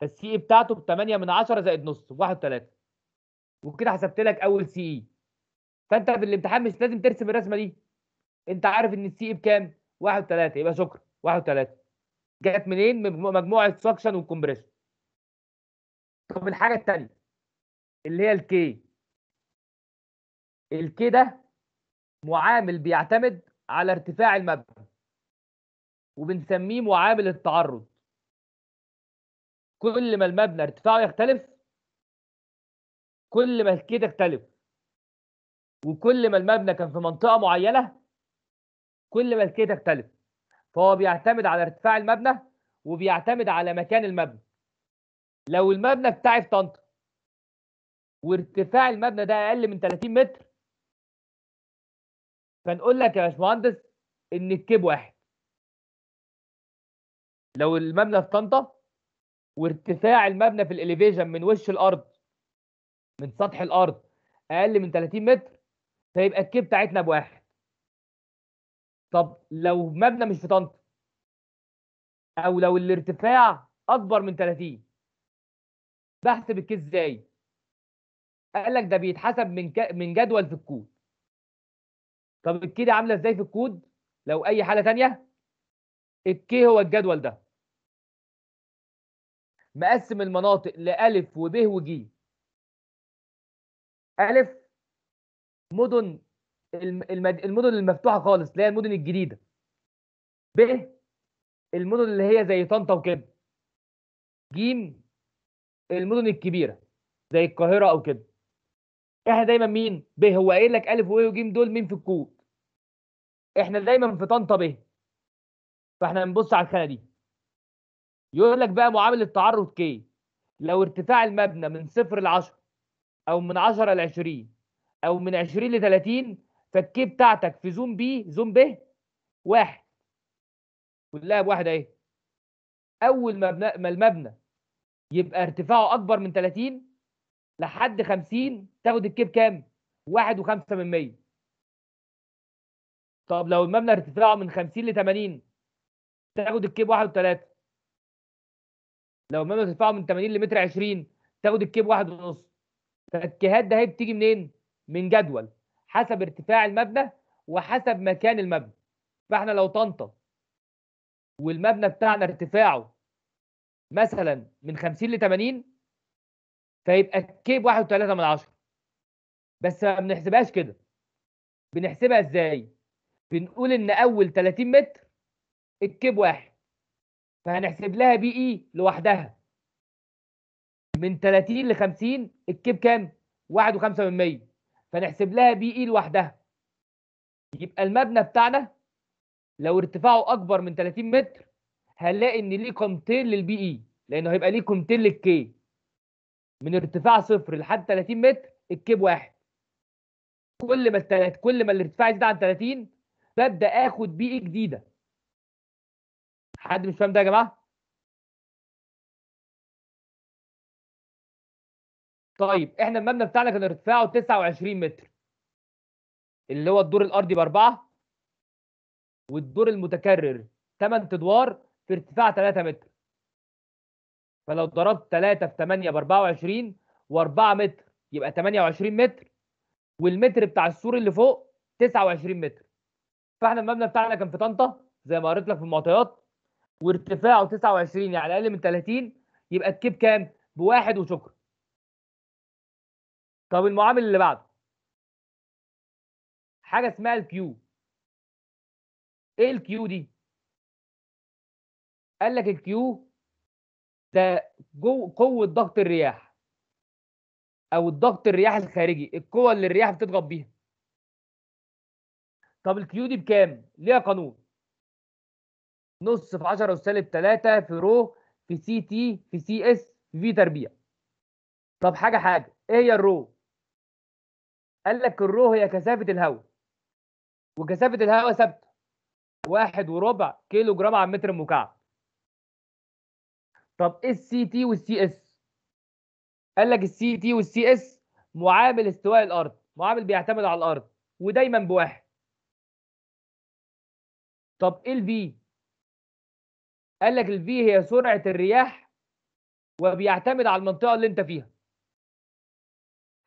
فالسي اي e بتاعته ب 8 من 10 زائد نص 1 3 وبكده حسبت لك اول سي اي e. فانت في الامتحان مش لازم ترسم الرسمه دي انت عارف ان السي اي e بكام 1 3 يبقى شكرا 1 3 جت منين من مجموعه السكشن والكمبريشن طب الحاجه الثانيه اللي هي الكي الكده معامل بيعتمد على ارتفاع المبنى وبنسميه معامل التعرض كل ما المبنى ارتفاعه يختلف كل ما الكده اختلف وكل ما المبنى كان في منطقه معينه كل ما الكده اختلف فهو بيعتمد على ارتفاع المبنى وبيعتمد على مكان المبنى لو المبنى بتاعي في طنطا وارتفاع المبنى ده اقل من 30 متر فنقول لك يا باشمهندس ان الكيب واحد لو المبنى في طنطا وارتفاع المبنى في الاليفيشن من وش الارض من سطح الارض اقل من 30 متر فيبقى الكيب بتاعتنا بواحد طب لو مبنى مش في طنطا او لو الارتفاع اكبر من 30 بحسب الكيس ازاي قال لك ده بيتحسب من من جدول في الكود طب الكي دي عامله ازاي في الكود لو اي حاله ثانيه الكي هو الجدول ده مقسم المناطق لألف وب وجي ألف مدن المدن المفتوحة خالص اللي هي المدن الجديدة ب المدن اللي هي زي طنطا وكده ج المدن الكبيرة زي القاهرة أو كده احنا دايما مين ب هو قايل لك ألف و ج دول مين في الكود احنا دايما في طنطا ب فاحنا بنبص على الخانه دي يقول لك بقى معامل التعرض كي لو ارتفاع المبنى من صفر ل 10 او من 10 ل 20 او من 20 ل 30 فالكي بتاعتك في زون بي زون ب واحد كلها بواحد اهي اول ما مبنى ما المبنى يبقى ارتفاعه اكبر من 30 لحد 50 تاخد الكي بكام؟ 1.5 من 100 طب لو المبنى ارتفاعه من 50 ل 80 تاخد الكيب 1 و3 لو المبنى ارتفاعه من 80 لمتر 20 تاخد الكيب 1 ونص فالكيهات ده هي بتيجي منين؟ من جدول حسب ارتفاع المبنى وحسب مكان المبنى فاحنا لو طنطا والمبنى بتاعنا ارتفاعه مثلا من 50 ل 80 فيبقى الكيب 1.3 من 10 بس ما بنحسبهاش كده بنحسبها ازاي؟ بنقول ان اول 30 متر الكيب واحد فهنحسب لها بي اي لوحدها من 30 ل 50 الكيب كام؟ 1.5% فنحسب لها بي اي لوحدها يبقى المبنى بتاعنا لو ارتفاعه اكبر من 30 متر هنلاقي ان ليه قيمتين للبي اي لانه هيبقى ليه قيمتين للكي من ارتفاع صفر لحد 30 متر الكيب واحد كل ما التلات كل ما الارتفاع يزيد عن 30 ببدا اخد بيئه جديده حد مش فاهم ده يا جماعه طيب احنا المبنى بتاعنا كان ارتفاعه 29 متر اللي هو الدور الارضي باربعه والدور المتكرر 8 ادوار في ارتفاع 3 متر فلو ضربت 3 في 8 ب 24 و4 متر يبقى 28 متر والمتر بتاع السور اللي فوق 29 متر فاحنا المبنى بتاعنا كان في طنطا زي ما قريت لك في المعطيات وارتفاعه 29 يعني اقل من 30 يبقى الكيب كام؟ بواحد وشكرا. طب المعامل اللي بعده حاجه اسمها الكيو ايه الكيو دي؟ قال لك الكيو ده جو قوه ضغط الرياح او الضغط الرياح الخارجي القوه اللي الرياح بتضغط بيها طب الكيو دي بكام؟ ليها قانون نص في 10 وسالب 3 في رو في سي تي في سي اس في في تربيع طب حاجه حاجه ايه هي الرو؟ قال لك الرو هي كثافه الهواء وكثافه الهواء ثابته واحد وربع كيلو جرام على متر مكعب طب ايه السي تي والسي اس؟ قال لك السي تي والسي اس معامل استواء الارض معامل بيعتمد على الارض ودايما بواحد طب ايه الفي قال لك الفي هي سرعه الرياح وبيعتمد على المنطقه اللي انت فيها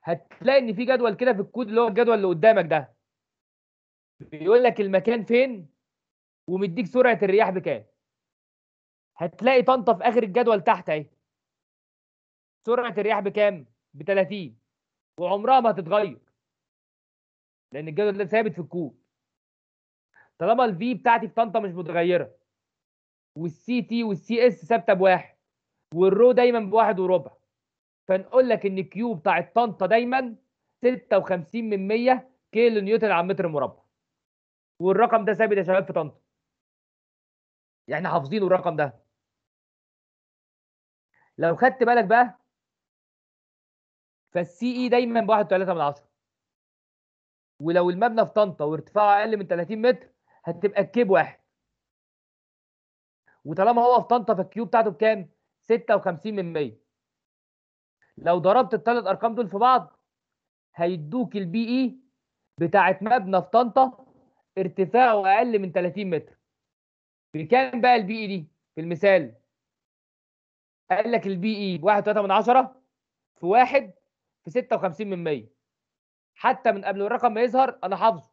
هتلاقي ان في جدول كده في الكود اللي هو الجدول اللي قدامك ده بيقول لك المكان فين ومديك سرعه الرياح بكام هتلاقي طنطا في اخر الجدول تحت اهي سرعه الرياح بكام ب 30 وعمرها ما هتتغير لان الجدول ده ثابت في الكود طالما الفي بتاعتي في طنطا مش متغيره والسي تي والسي اس ثابته بواحد والرو دايما بواحد وربع فنقول لك ان كيو بتاعت طنطا دايما 56 من 100 كيلو نيوتن على متر مربع والرقم ده ثابت يا شباب في طنطا يعني حافظينه الرقم ده لو خدت بالك بقى فالسي اي دايما من 1.3 ولو المبنى في طنطا وارتفاعه اقل من 30 متر هتبقى الكيب واحد وطالما هو في طنطا فالكيو بتاعته بكام؟ 56 من 100 لو ضربت الثلاث ارقام دول في بعض هيدوك البي اي بتاعت مبنى في طنطا ارتفاعه اقل من 30 متر بكام بقى البي اي دي في المثال قال لك البي اي ب 1.3 في 1 في 56 من 100 حتى من قبل الرقم ما يظهر انا حافظه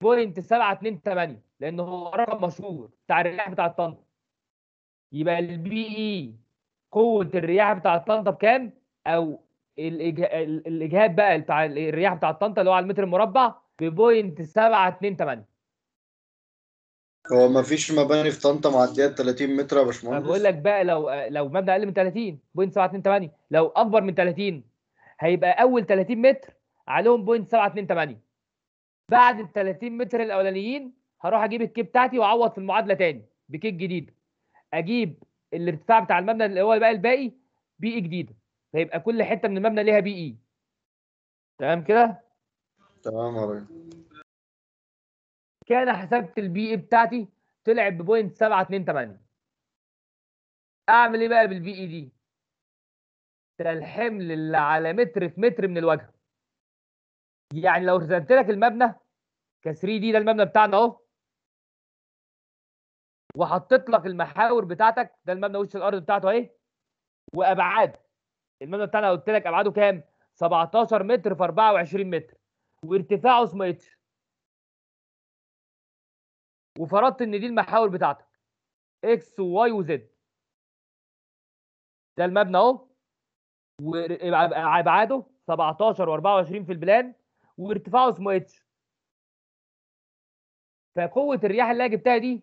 بوينت 728 لان هو رقم مشهور بتاع الرياح بتاع طنطا يبقى البي اي e قوه الرياح بتاع طنطا بكام او الاجهاد بقى بتاع الرياح بتاع طنطا اللي هو على المتر المربع ببوينت 728 هو ما فيش مباني في طنطا معديه 30 متر يا باشمهندس بقول لك بقى لو لو مبنى اقل من 30 بوينت 728 لو اكبر من 30 هيبقى اول 30 متر عليهم بوينت 728 بعد ال 30 متر الاولانيين هروح اجيب الكي بتاعتي واعوض في المعادله تاني بكي جديد اجيب الارتفاع بتاع المبنى اللي هو بقى الباقي بي اي جديده فيبقى كل حته من المبنى ليها بي اي تمام كده تمام يا كان حسبت البي اي بتاعتي طلعت ببوينت 728 اعمل ايه بقى بالبي اي دي ده الحمل اللي على متر في متر من الواجهه يعني لو رسمت لك المبنى ك 3 دي ده المبنى بتاعنا اهو وحطيت لك المحاور بتاعتك ده المبنى وش الارض بتاعته اهي وابعاد المبنى بتاعنا قلت لك ابعاده كام 17 متر في 24 متر وارتفاعه 1 متر وفرضت ان دي المحاور بتاعتك اكس وواي وزد ده المبنى اهو وابعاده 17 و24 في البلان وارتفاعه اسمه اتش فقوه الرياح اللي انا جبتها دي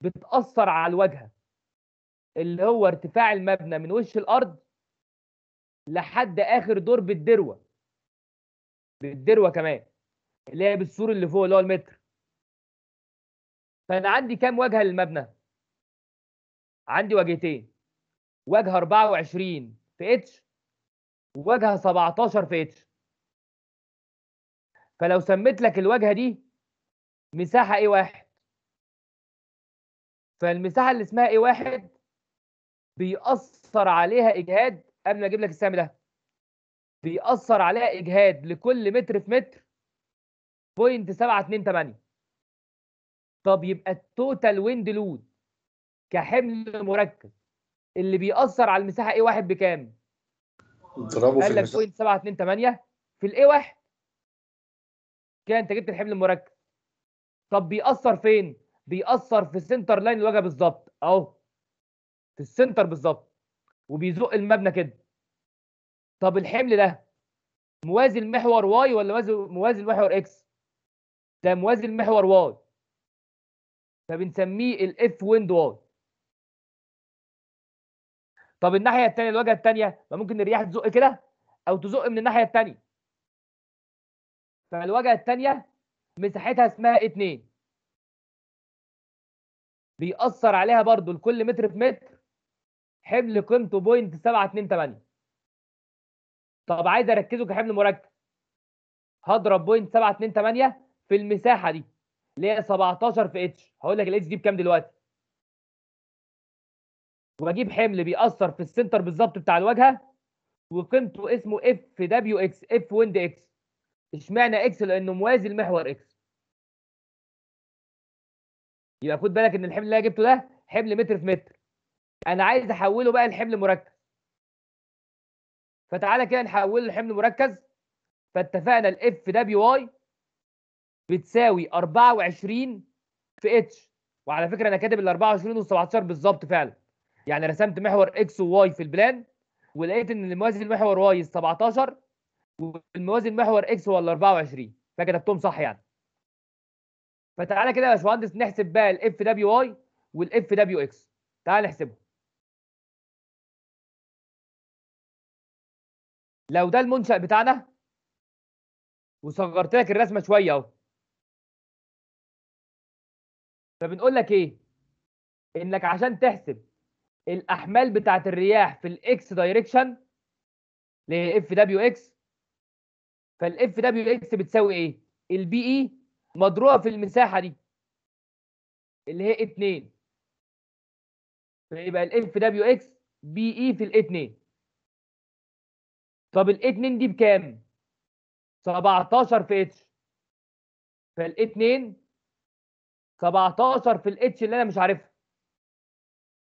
بتاثر على الواجهه اللي هو ارتفاع المبنى من وش الارض لحد اخر دور بالدروه بالدروه كمان اللي هي بالسور اللي فوق اللي هو المتر فانا عندي كام واجهه للمبنى عندي واجهتين واجهه 24 في اتش وواجهه 17 في اتش فلو سميت لك الواجهه دي مساحه اي واحد فالمساحه اللي اسمها اي واحد بيأثر عليها اجهاد قبل ما اجيب لك السهم ده بيأثر عليها اجهاد لكل متر في متر 0.728 طب يبقى التوتال ويند لود كحمل مركز اللي بيأثر على المساحه اي واحد بكام؟ اضربه في قال لك 0.728 في الاي واحد كده انت جبت الحمل المركب طب بيأثر فين؟ بيأثر في سنتر لاين الواجهة بالظبط اهو في السنتر بالظبط وبيزق المبنى كده طب الحمل ده موازي المحور واي ولا موازي المحور اكس؟ ده موازي المحور واي فبنسميه الاف ويند واي طب الناحيه الثانيه الواجهه الثانيه ما ممكن الرياح تزق كده او تزق من الناحيه الثانيه فالواجهه الثانيه مساحتها اسمها 2 بيأثر عليها برضو لكل متر في متر حمل قيمته بوينت 728 طب عايز اركزه كحمل مركب هضرب بوينت 728 في المساحه دي اللي هي 17 في اتش هقول لك الاتش دي بكام دلوقتي واجيب حمل بيأثر في السنتر بالظبط بتاع الواجهه وقيمته اسمه اف دبليو اكس اف ويند اكس اشمعنى اكس لانه موازي لمحور اكس يبقى خد بالك ان الحمل اللي انا جبته ده حمل متر في متر انا عايز احوله بقى لحمل مركز فتعالى كده نحوله لحمل مركز فاتفقنا الاف دبليو واي بتساوي 24 في اتش وعلى فكره انا كاتب ال 24 وال 17 بالظبط فعلا يعني رسمت محور اكس وواي في البلان ولقيت ان الموازي المحور واي 17 والموازي محور اكس هو ال 24 فكتبتهم صح يعني فتعالى كده يا باشمهندس نحسب بقى الاف دبليو واي والاف دبليو اكس تعالى نحسبهم لو ده المنشأ بتاعنا وصغرت لك الرسمه شويه اهو فبنقول لك ايه انك عشان تحسب الاحمال بتاعه الرياح في الاكس دايركشن لاف اف دبليو اكس فالاف دبليو اكس بتساوي ايه؟ البي اي e مضروبه في المساحه دي اللي هي 2 فيبقى الاف دبليو اكس بي اي في ال 2 طب ال 2 دي بكام؟ 17 في اتش فال 2 17 في الاتش اللي انا مش عارفها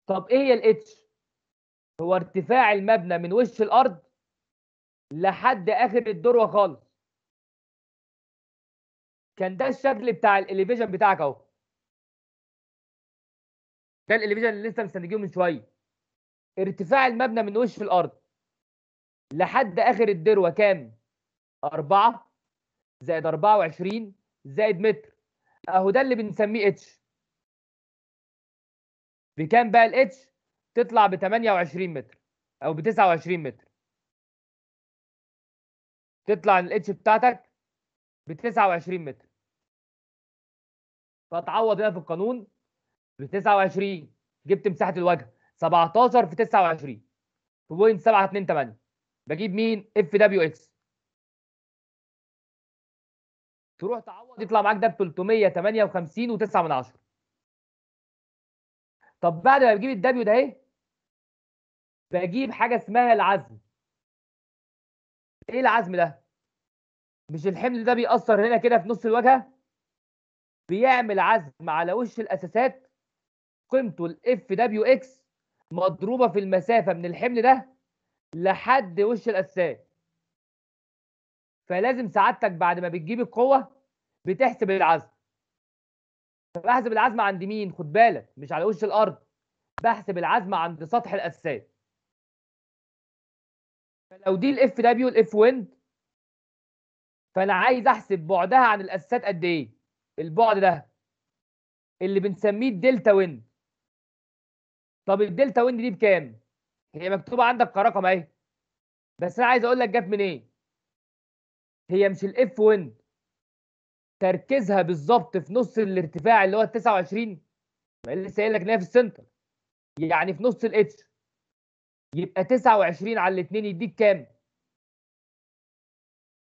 طب ايه هي الاتش؟ هو ارتفاع المبنى من وش الارض لحد اخر الدروه خالص كان ده الشكل بتاع الاليفيجن بتاعك اهو ده الاليفيجن اللي لسه مستنيجيه من شويه ارتفاع المبنى من وش في الارض لحد اخر الدروه كام 4 زائد 24 زائد متر اهو ده اللي بنسميه اتش بكام بقى الاتش تطلع ب 28 متر او ب 29 متر تطلع الاتش بتاعتك ب 29 متر فتعوض هنا في القانون ب 29 جبت مساحه الوجه 17 في 29 في بوينت 728 بجيب مين اف دبليو اكس تروح تعوض يطلع معاك ده ب 358.9 طب بعد ما بجيب الدبليو ده اهي بجيب حاجه اسمها العزم ايه العزم ده مش الحمل ده بيأثر هنا كده في نص الواجهه بيعمل عزم على وش الاساسات قيمته الاف دبليو اكس مضروبه في المسافه من الحمل ده لحد وش الاساسات فلازم سعادتك بعد ما بتجيب القوه بتحسب العزم بحسب العزم عند مين خد بالك مش على وش الارض بحسب العزم عند سطح الاساسات فلو دي الاف دبليو الاف ويند فانا عايز احسب بعدها عن الاساسات قد ايه البعد ده اللي بنسميه الدلتا ويند طب الدلتا ويند دي بكام هي مكتوبه عندك كرقم اهي بس انا عايز اقول لك جت منين إيه؟ هي مش الاف ويند تركيزها بالظبط في نص الارتفاع اللي هو ال 29 ما لسه قايل لك ان هي في السنتر يعني في نص الاتش يبقى 29 على 2 يديك كام؟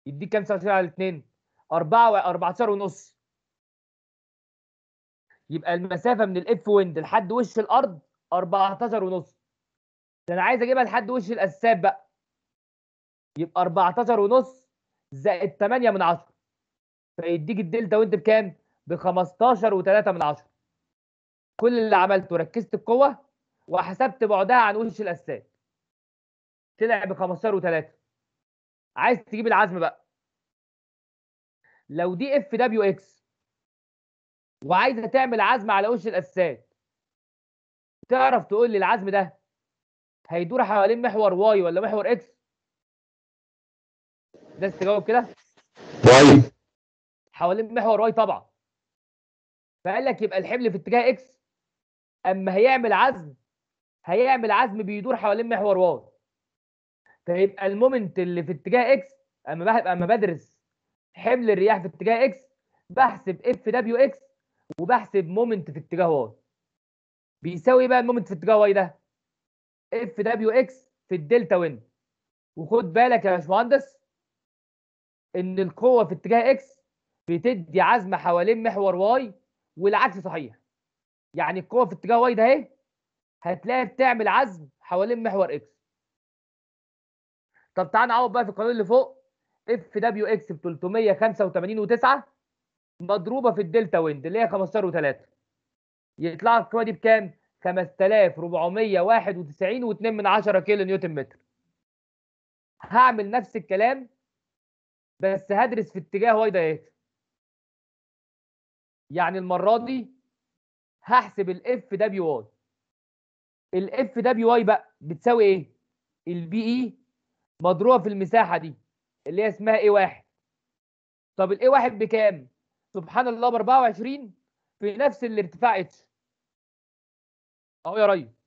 يديك كام 29 على 2 4 14 ونص يبقى المسافه من الاف ويند لحد وش الارض 14 ونص ده انا عايز اجيبها لحد وش الاساب بقى يبقى 14 ونص زائد 8 من 10 فيديك الدلتا ويند بكام؟ ب 15 و3 من 10 كل اللي عملته ركزت القوه وحسبت بعدها عن وش الاساب طلع ب 15 و3 عايز تجيب العزم بقى لو دي اف دبليو اكس وعايزه تعمل عزم على وش الاساسات تعرف تقول لي العزم ده هيدور حوالين محور واي ولا محور اكس ده تجاوب كده واي حوالين محور واي طبعا فقال لك يبقى الحمل في اتجاه اكس اما هيعمل عزم هيعمل عزم بيدور حوالين محور واي فيبقى المومنت اللي في اتجاه اكس اما اما بدرس حمل الرياح في اتجاه اكس بحسب اف دبليو اكس وبحسب مومنت في اتجاه واي بيساوي بقى المومنت في اتجاه واي ده اف دبليو اكس في الدلتا وين وخد بالك يا باشمهندس ان القوه في اتجاه اكس بتدي عزمه حوالين محور واي والعكس صحيح يعني القوه في اتجاه واي ده اهي هتلاقيها بتعمل عزم حوالين محور اكس طب تعال نعوض بقى في القانون اللي فوق اف دبليو اكس ب 385 و9 مضروبه في الدلتا ويند اللي هي 15 و3 يطلع القيمه دي بكام؟ 5491 و2 من 10 كيلو نيوتن متر هعمل نفس الكلام بس هدرس في اتجاه واي دايت يعني المره دي هحسب الاف دبليو واي الاف دبليو واي بقى بتساوي ايه؟ البي اي مضروبه في المساحه دي اللي هي اسمها اي واحد طب الاي واحد بكام سبحان الله ب 24 في نفس الارتفاع اتش اهو يا ريس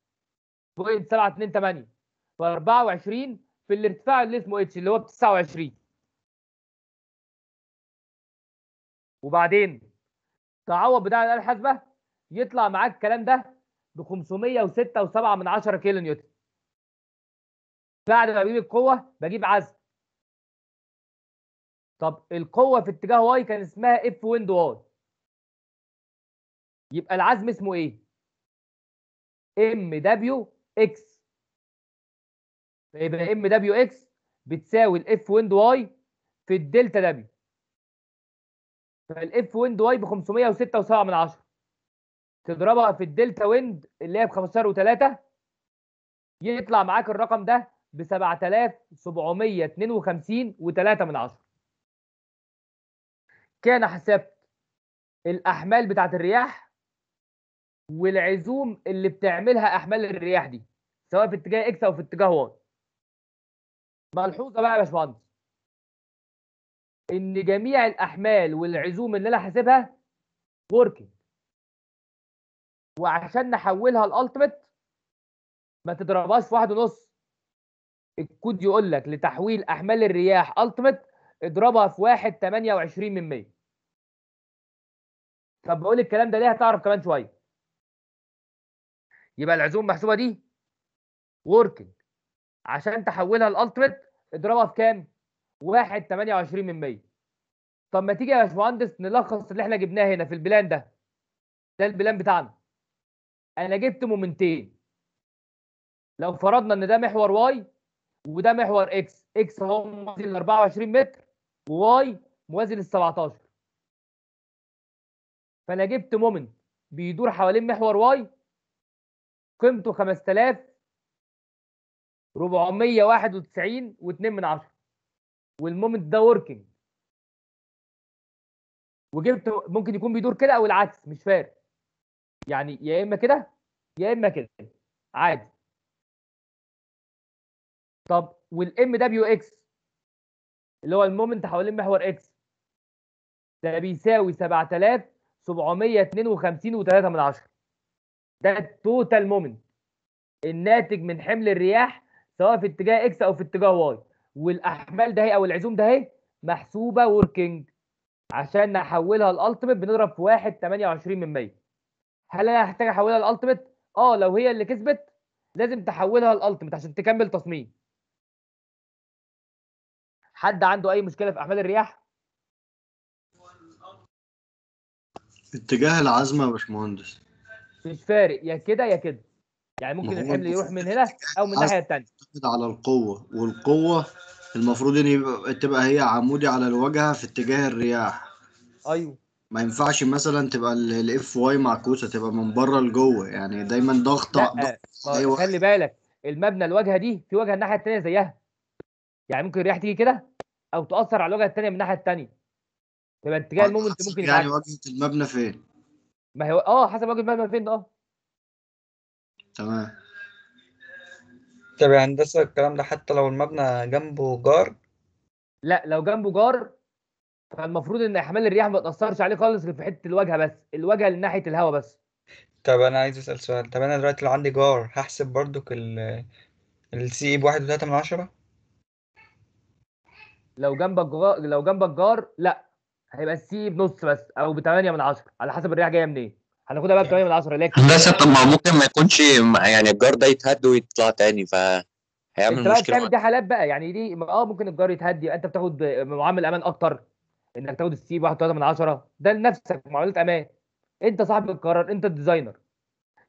بوينت 728 ف 24 في الارتفاع اللي اسمه اتش اللي هو ب 29 وبعدين تعوض بتاع الاله الحاسبه يطلع معاك الكلام ده ب 506.7 كيلو نيوتن بعد ما بجيب القوه بجيب عزم طب القوه في اتجاه واي كان اسمها اف ويند واي يبقى العزم اسمه ايه ام دبليو اكس فيبقى ام دبليو اكس بتساوي الاف ويند واي في الدلتا دبليو فالاف ويند واي ب 506.7 من تضربها في الدلتا ويند اللي هي ب 15 و3 يطلع معاك الرقم ده ب 7752 و3 من عشرة كان حسبت الأحمال بتاعت الرياح والعزوم اللي بتعملها أحمال الرياح دي سواء في اتجاه إكس أو في اتجاه واي ملحوظة بقى يا باشمهندس إن جميع الأحمال والعزوم اللي أنا حاسبها وركينج وعشان نحولها لألتيميت ما تضربهاش في واحد ونص الكود يقول لك لتحويل احمال الرياح التيمت اضربها في 1 28 من 100 طب بقول الكلام ده ليه هتعرف كمان شويه يبقى العزوم المحسوبه دي وركينج عشان تحولها لالتيمت اضربها في كام 1 28 من 100 طب ما تيجي يا باشمهندس نلخص اللي احنا جبناه هنا في البلان ده ده البلان بتاعنا انا جبت مومنتين لو فرضنا ان ده محور واي وده محور اكس اكس هو موازي ال 24 متر وواي موازي لل 17 فانا جبت مومنت بيدور حوالين محور واي قيمته 491 و2 من 10 والمومنت ده وركينج وجبت ممكن يكون بيدور كده او العكس مش فارق يعني يا اما كده يا اما كده عادي طب والام دبليو اكس اللي هو المومنت حوالين محور اكس ده بيساوي 7752 و3 من عشرة ده التوتال مومنت الناتج من حمل الرياح سواء في اتجاه اكس او في اتجاه واي والاحمال ده هي او العزوم ده هي محسوبه وركينج عشان نحولها للالتيميت بنضرب في 1 28 من 100 هل انا هحتاج احولها للالتيميت اه لو هي اللي كسبت لازم تحولها للالتيميت عشان تكمل تصميم حد عنده اي مشكله في احمال الرياح اتجاه العزمه يا باشمهندس مش فارق يا كده يا كده يعني ممكن الحمل يروح من هنا او من الناحيه الثانيه على القوه والقوه المفروض ان يبقى تبقى هي عمودي على الواجهه في اتجاه الرياح ايوه ما ينفعش مثلا تبقى الاف واي معكوسه تبقى من بره لجوه يعني دايما ضغطه أيوة. خلي بالك المبنى الواجهه دي في واجهه الناحيه الثانيه زيها يعني ممكن الرياح تيجي كده او تاثر على الواجهه الثانيه من الناحيه الثانيه تبقى اتجاه المومنت ممكن يعني واجهه المبنى فين؟ ما هي اه حسب واجهه المبنى فين اه تمام طب يا هندسه الكلام ده حتى لو المبنى جنبه جار لا لو جنبه جار فالمفروض ان احمال الرياح ما تاثرش عليه خالص غير في حته الواجهه بس الواجهه لناحيه الهواء بس طب انا عايز اسال سؤال طب انا دلوقتي لو عندي جار هحسب بردك ال السي اي 1.3 من عشرة لو جنبك جغ... لو جنبك جار لا هيبقى السي بنص بس او ب 8 من 10 على حسب الريحه جايه منين هناخدها بقى ب 8 من 10 لكن هندسه طب ما ممكن ما يكونش يعني الجار ده يتهد ويطلع تاني ف هيعمل مشكله دي حالات بقى يعني دي اه ممكن الجار يتهدي انت بتاخد معامل امان اكتر انك تاخد السي 1.3 من 10 ده لنفسك معامله امان انت صاحب القرار انت الديزاينر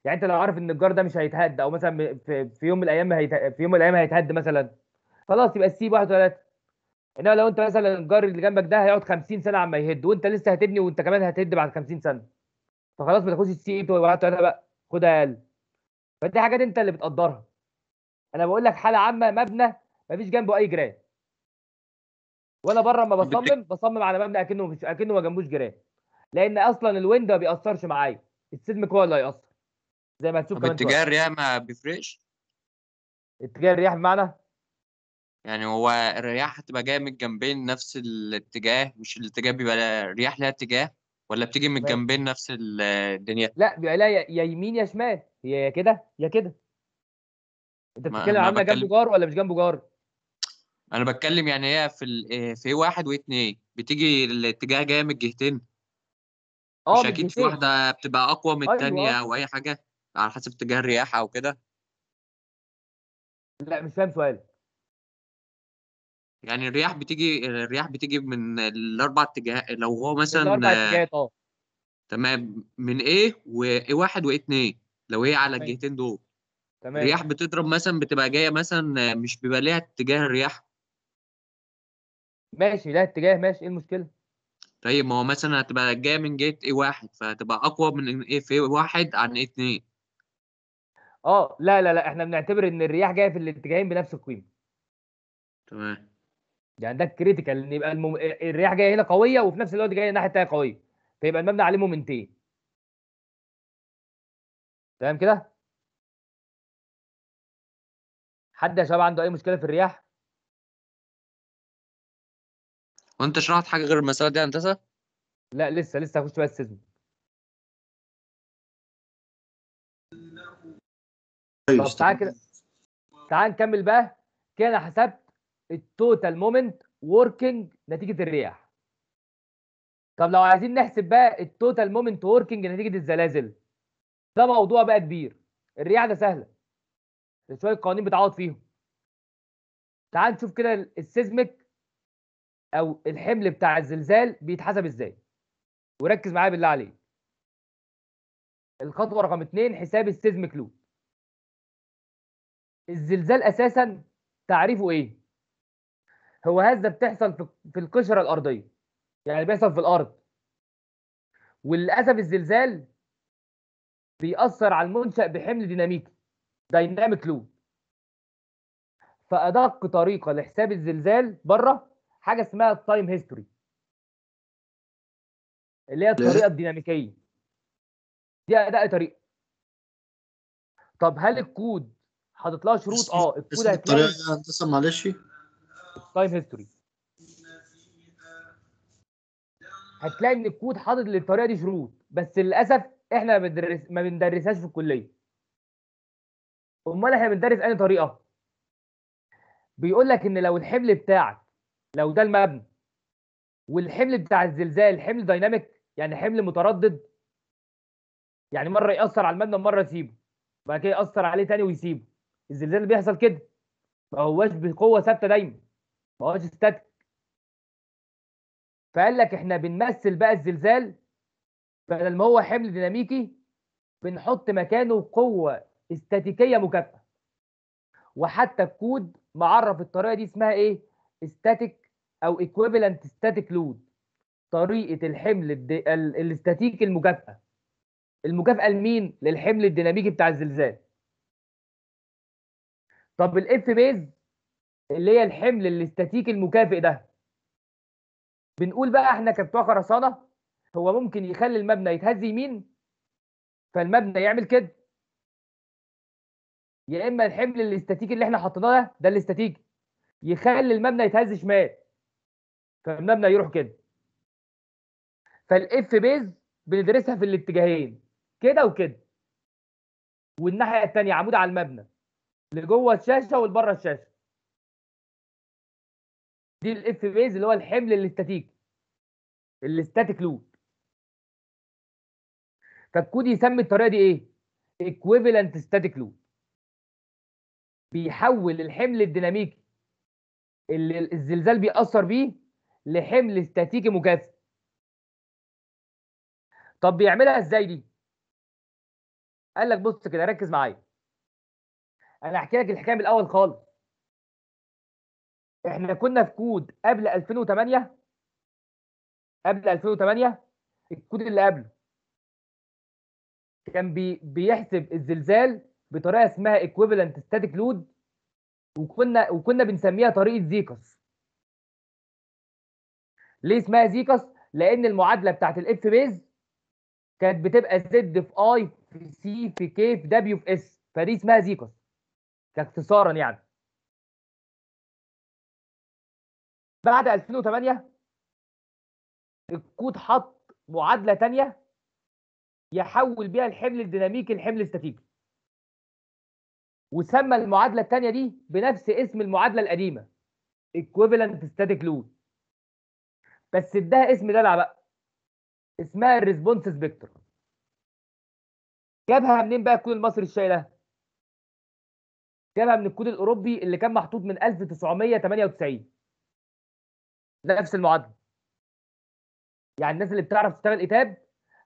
يعني انت لو عارف ان الجار ده مش هيتهد او مثلا في, يوم من الايام هيت... في يوم من الايام هيتهد مثلا خلاص يبقى السي ب 1.3 انما لو انت مثلا الجار اللي جنبك ده هيقعد 50 سنه عما يهد وانت لسه هتبني وانت كمان هتهد بعد 50 سنه فخلاص ما تاخدش السي اي بتوع بقى خدها اقل فدي حاجات انت اللي بتقدرها انا بقول لك حاله عامه مبنى ما فيش جنبه اي جيران وانا بره ما بصمم بصمم على مبنى اكنه مفيش اكنه ما جنبوش جيران لان اصلا الويند ما بيأثرش معايا السيزمك هو اللي هيأثر زي ما هتشوف كمان التجار الرياح ما بيفرقش اتجاه الرياح بمعنى يعني هو الرياح هتبقى جايه من الجنبين نفس الاتجاه مش الاتجاه بيبقى رياح لها اتجاه ولا بتيجي من الجنبين نفس الدنيا لا بيبقى لا يا يمين يا شمال هي يا كده يا كده انت بتتكلم عن جنب جار ولا مش جنب جار انا بتكلم يعني هي في ال... آه، في واحد واثنين بتيجي الاتجاه جايه من الجهتين اه مش اكيد في واحده بتبقى اقوى من أيوه. الثانيه او اي حاجه على حسب اتجاه الرياح او كده لا مش فاهم سؤالك يعني الرياح بتيجي الرياح بتيجي من الاربع اتجاهات لو هو مثلا الاربع اتجاهات اه تمام من ايه وايه واحد وايه اتنين لو هي على الجهتين دول تمام الرياح بتضرب مثلا بتبقى جايه مثلا مش بيبقى ليها اتجاه الرياح ماشي لها اتجاه ماشي ايه المشكله طيب ما هو مثلا هتبقى جايه من جهه ايه واحد فهتبقى اقوى من ايه في واحد عن ايه اتنين اه لا لا لا احنا بنعتبر ان الرياح جايه في الاتجاهين بنفس القيمه تمام يعني ده الكريتيكال ان يبقى المم... الرياح جايه هنا قويه وفي نفس الوقت جايه الناحيه الثانيه قويه فيبقى المبنى عليه مومنتين تمام كده حد يا شباب عنده اي مشكله في الرياح وانت شرحت حاجه غير المساله دي يا هندسه لا لسه لسه هخش بقى السيزم أيوة طب تعال كده تعال نكمل بقى كده انا حسبت التوتال مومنت وركينج نتيجه الرياح طب لو عايزين نحسب بقى التوتال مومنت وركينج نتيجه الزلازل ده موضوع بقى كبير الرياح ده سهله شويه قوانين بتعوض فيهم تعال نشوف كده السيزميك او الحمل بتاع الزلزال بيتحسب ازاي وركز معايا بالله عليك الخطوه رقم اتنين حساب السيزميك لود الزلزال اساسا تعريفه ايه هو هوازه بتحصل في القشره الارضيه يعني بيحصل في الارض وللاسف الزلزال بيأثر على المنشأ بحمل ديناميكي دايناميك لود فأدق طريقة لحساب الزلزال بره حاجة اسمها التايم هيستوري اللي هي الطريقة الديناميكية دي أدق طريقة طب هل الكود حاطط لها شروط؟ اه الكود هتلاقي الطريقة معلش تايم هيستوري هتلاقي ان الكود حاطط للطريقه دي شروط بس للاسف احنا ما بندرس ما بندرسهاش في الكليه امال احنا بندرس انهي طريقه بيقول لك ان لو الحمل بتاعك لو ده المبنى والحمل بتاع الزلزال حمل دايناميك يعني حمل متردد يعني مره ياثر على المبنى ومره يسيبه بعد كده ياثر عليه تاني ويسيبه الزلزال بيحصل كده ما هواش بقوه ثابته دايما ما هوش ستاتيك فقال لك احنا بنمثل بقى الزلزال بدل ما هو حمل ديناميكي بنحط مكانه قوه استاتيكيه مكافئه وحتى الكود معرف الطريقه دي اسمها ايه استاتيك او ايكويفالنت ستاتيك لود طريقه الحمل الدي... الاستاتيكي المكافئه المكافئه لمين للحمل الديناميكي بتاع الزلزال طب الاف بيز اللي هي الحمل الاستاتيكي المكافئ ده بنقول بقى احنا كبتوع خرسانه هو ممكن يخلي المبنى يتهز يمين فالمبنى يعمل كده يا اما الحمل الاستاتيكي اللي احنا حطيناه ده ده الاستاتيكي يخلي المبنى يتهز شمال فالمبنى يروح كده فالاف بيز بندرسها في الاتجاهين كده وكده والناحيه الثانيه عمود على المبنى لجوه الشاشه ولبره الشاشه دي الاف بيز اللي هو الحبل الاستاتيكي الاستاتيك لود فالكود يسمي الطريقه دي ايه؟ ايكويفالنت ستاتيك لود بيحول الحمل الديناميكي اللي الزلزال بيأثر بيه لحمل استاتيكي مكافئ طب بيعملها ازاي دي؟ قال لك بص كده ركز معايا انا هحكي لك الحكايه من الاول خالص احنا كنا في كود قبل 2008 قبل 2008 الكود اللي قبله كان بي بيحسب الزلزال بطريقه اسمها equivalent static load وكنا وكنا بنسميها طريقه زيكس ليه اسمها زيكس لان المعادله بتاعت الاف بيز كانت بتبقى زد في اي في سي في كي في دبليو في اس فدي اسمها زيكس كاختصارا يعني بعد 2008 الكود حط معادله تانية يحول بيها الحمل الديناميكي لحمل استاتيكي وسمى المعادله التانية دي بنفس اسم المعادله القديمه equivalent static load بس اداها اسم دلع بقى اسمها الريسبونس سبيكتر جابها منين بقى الكود المصري الشاي ده جابها من الكود الاوروبي اللي كان محطوط من 1998 نفس المعادله يعني الناس اللي بتعرف تشتغل ايتاب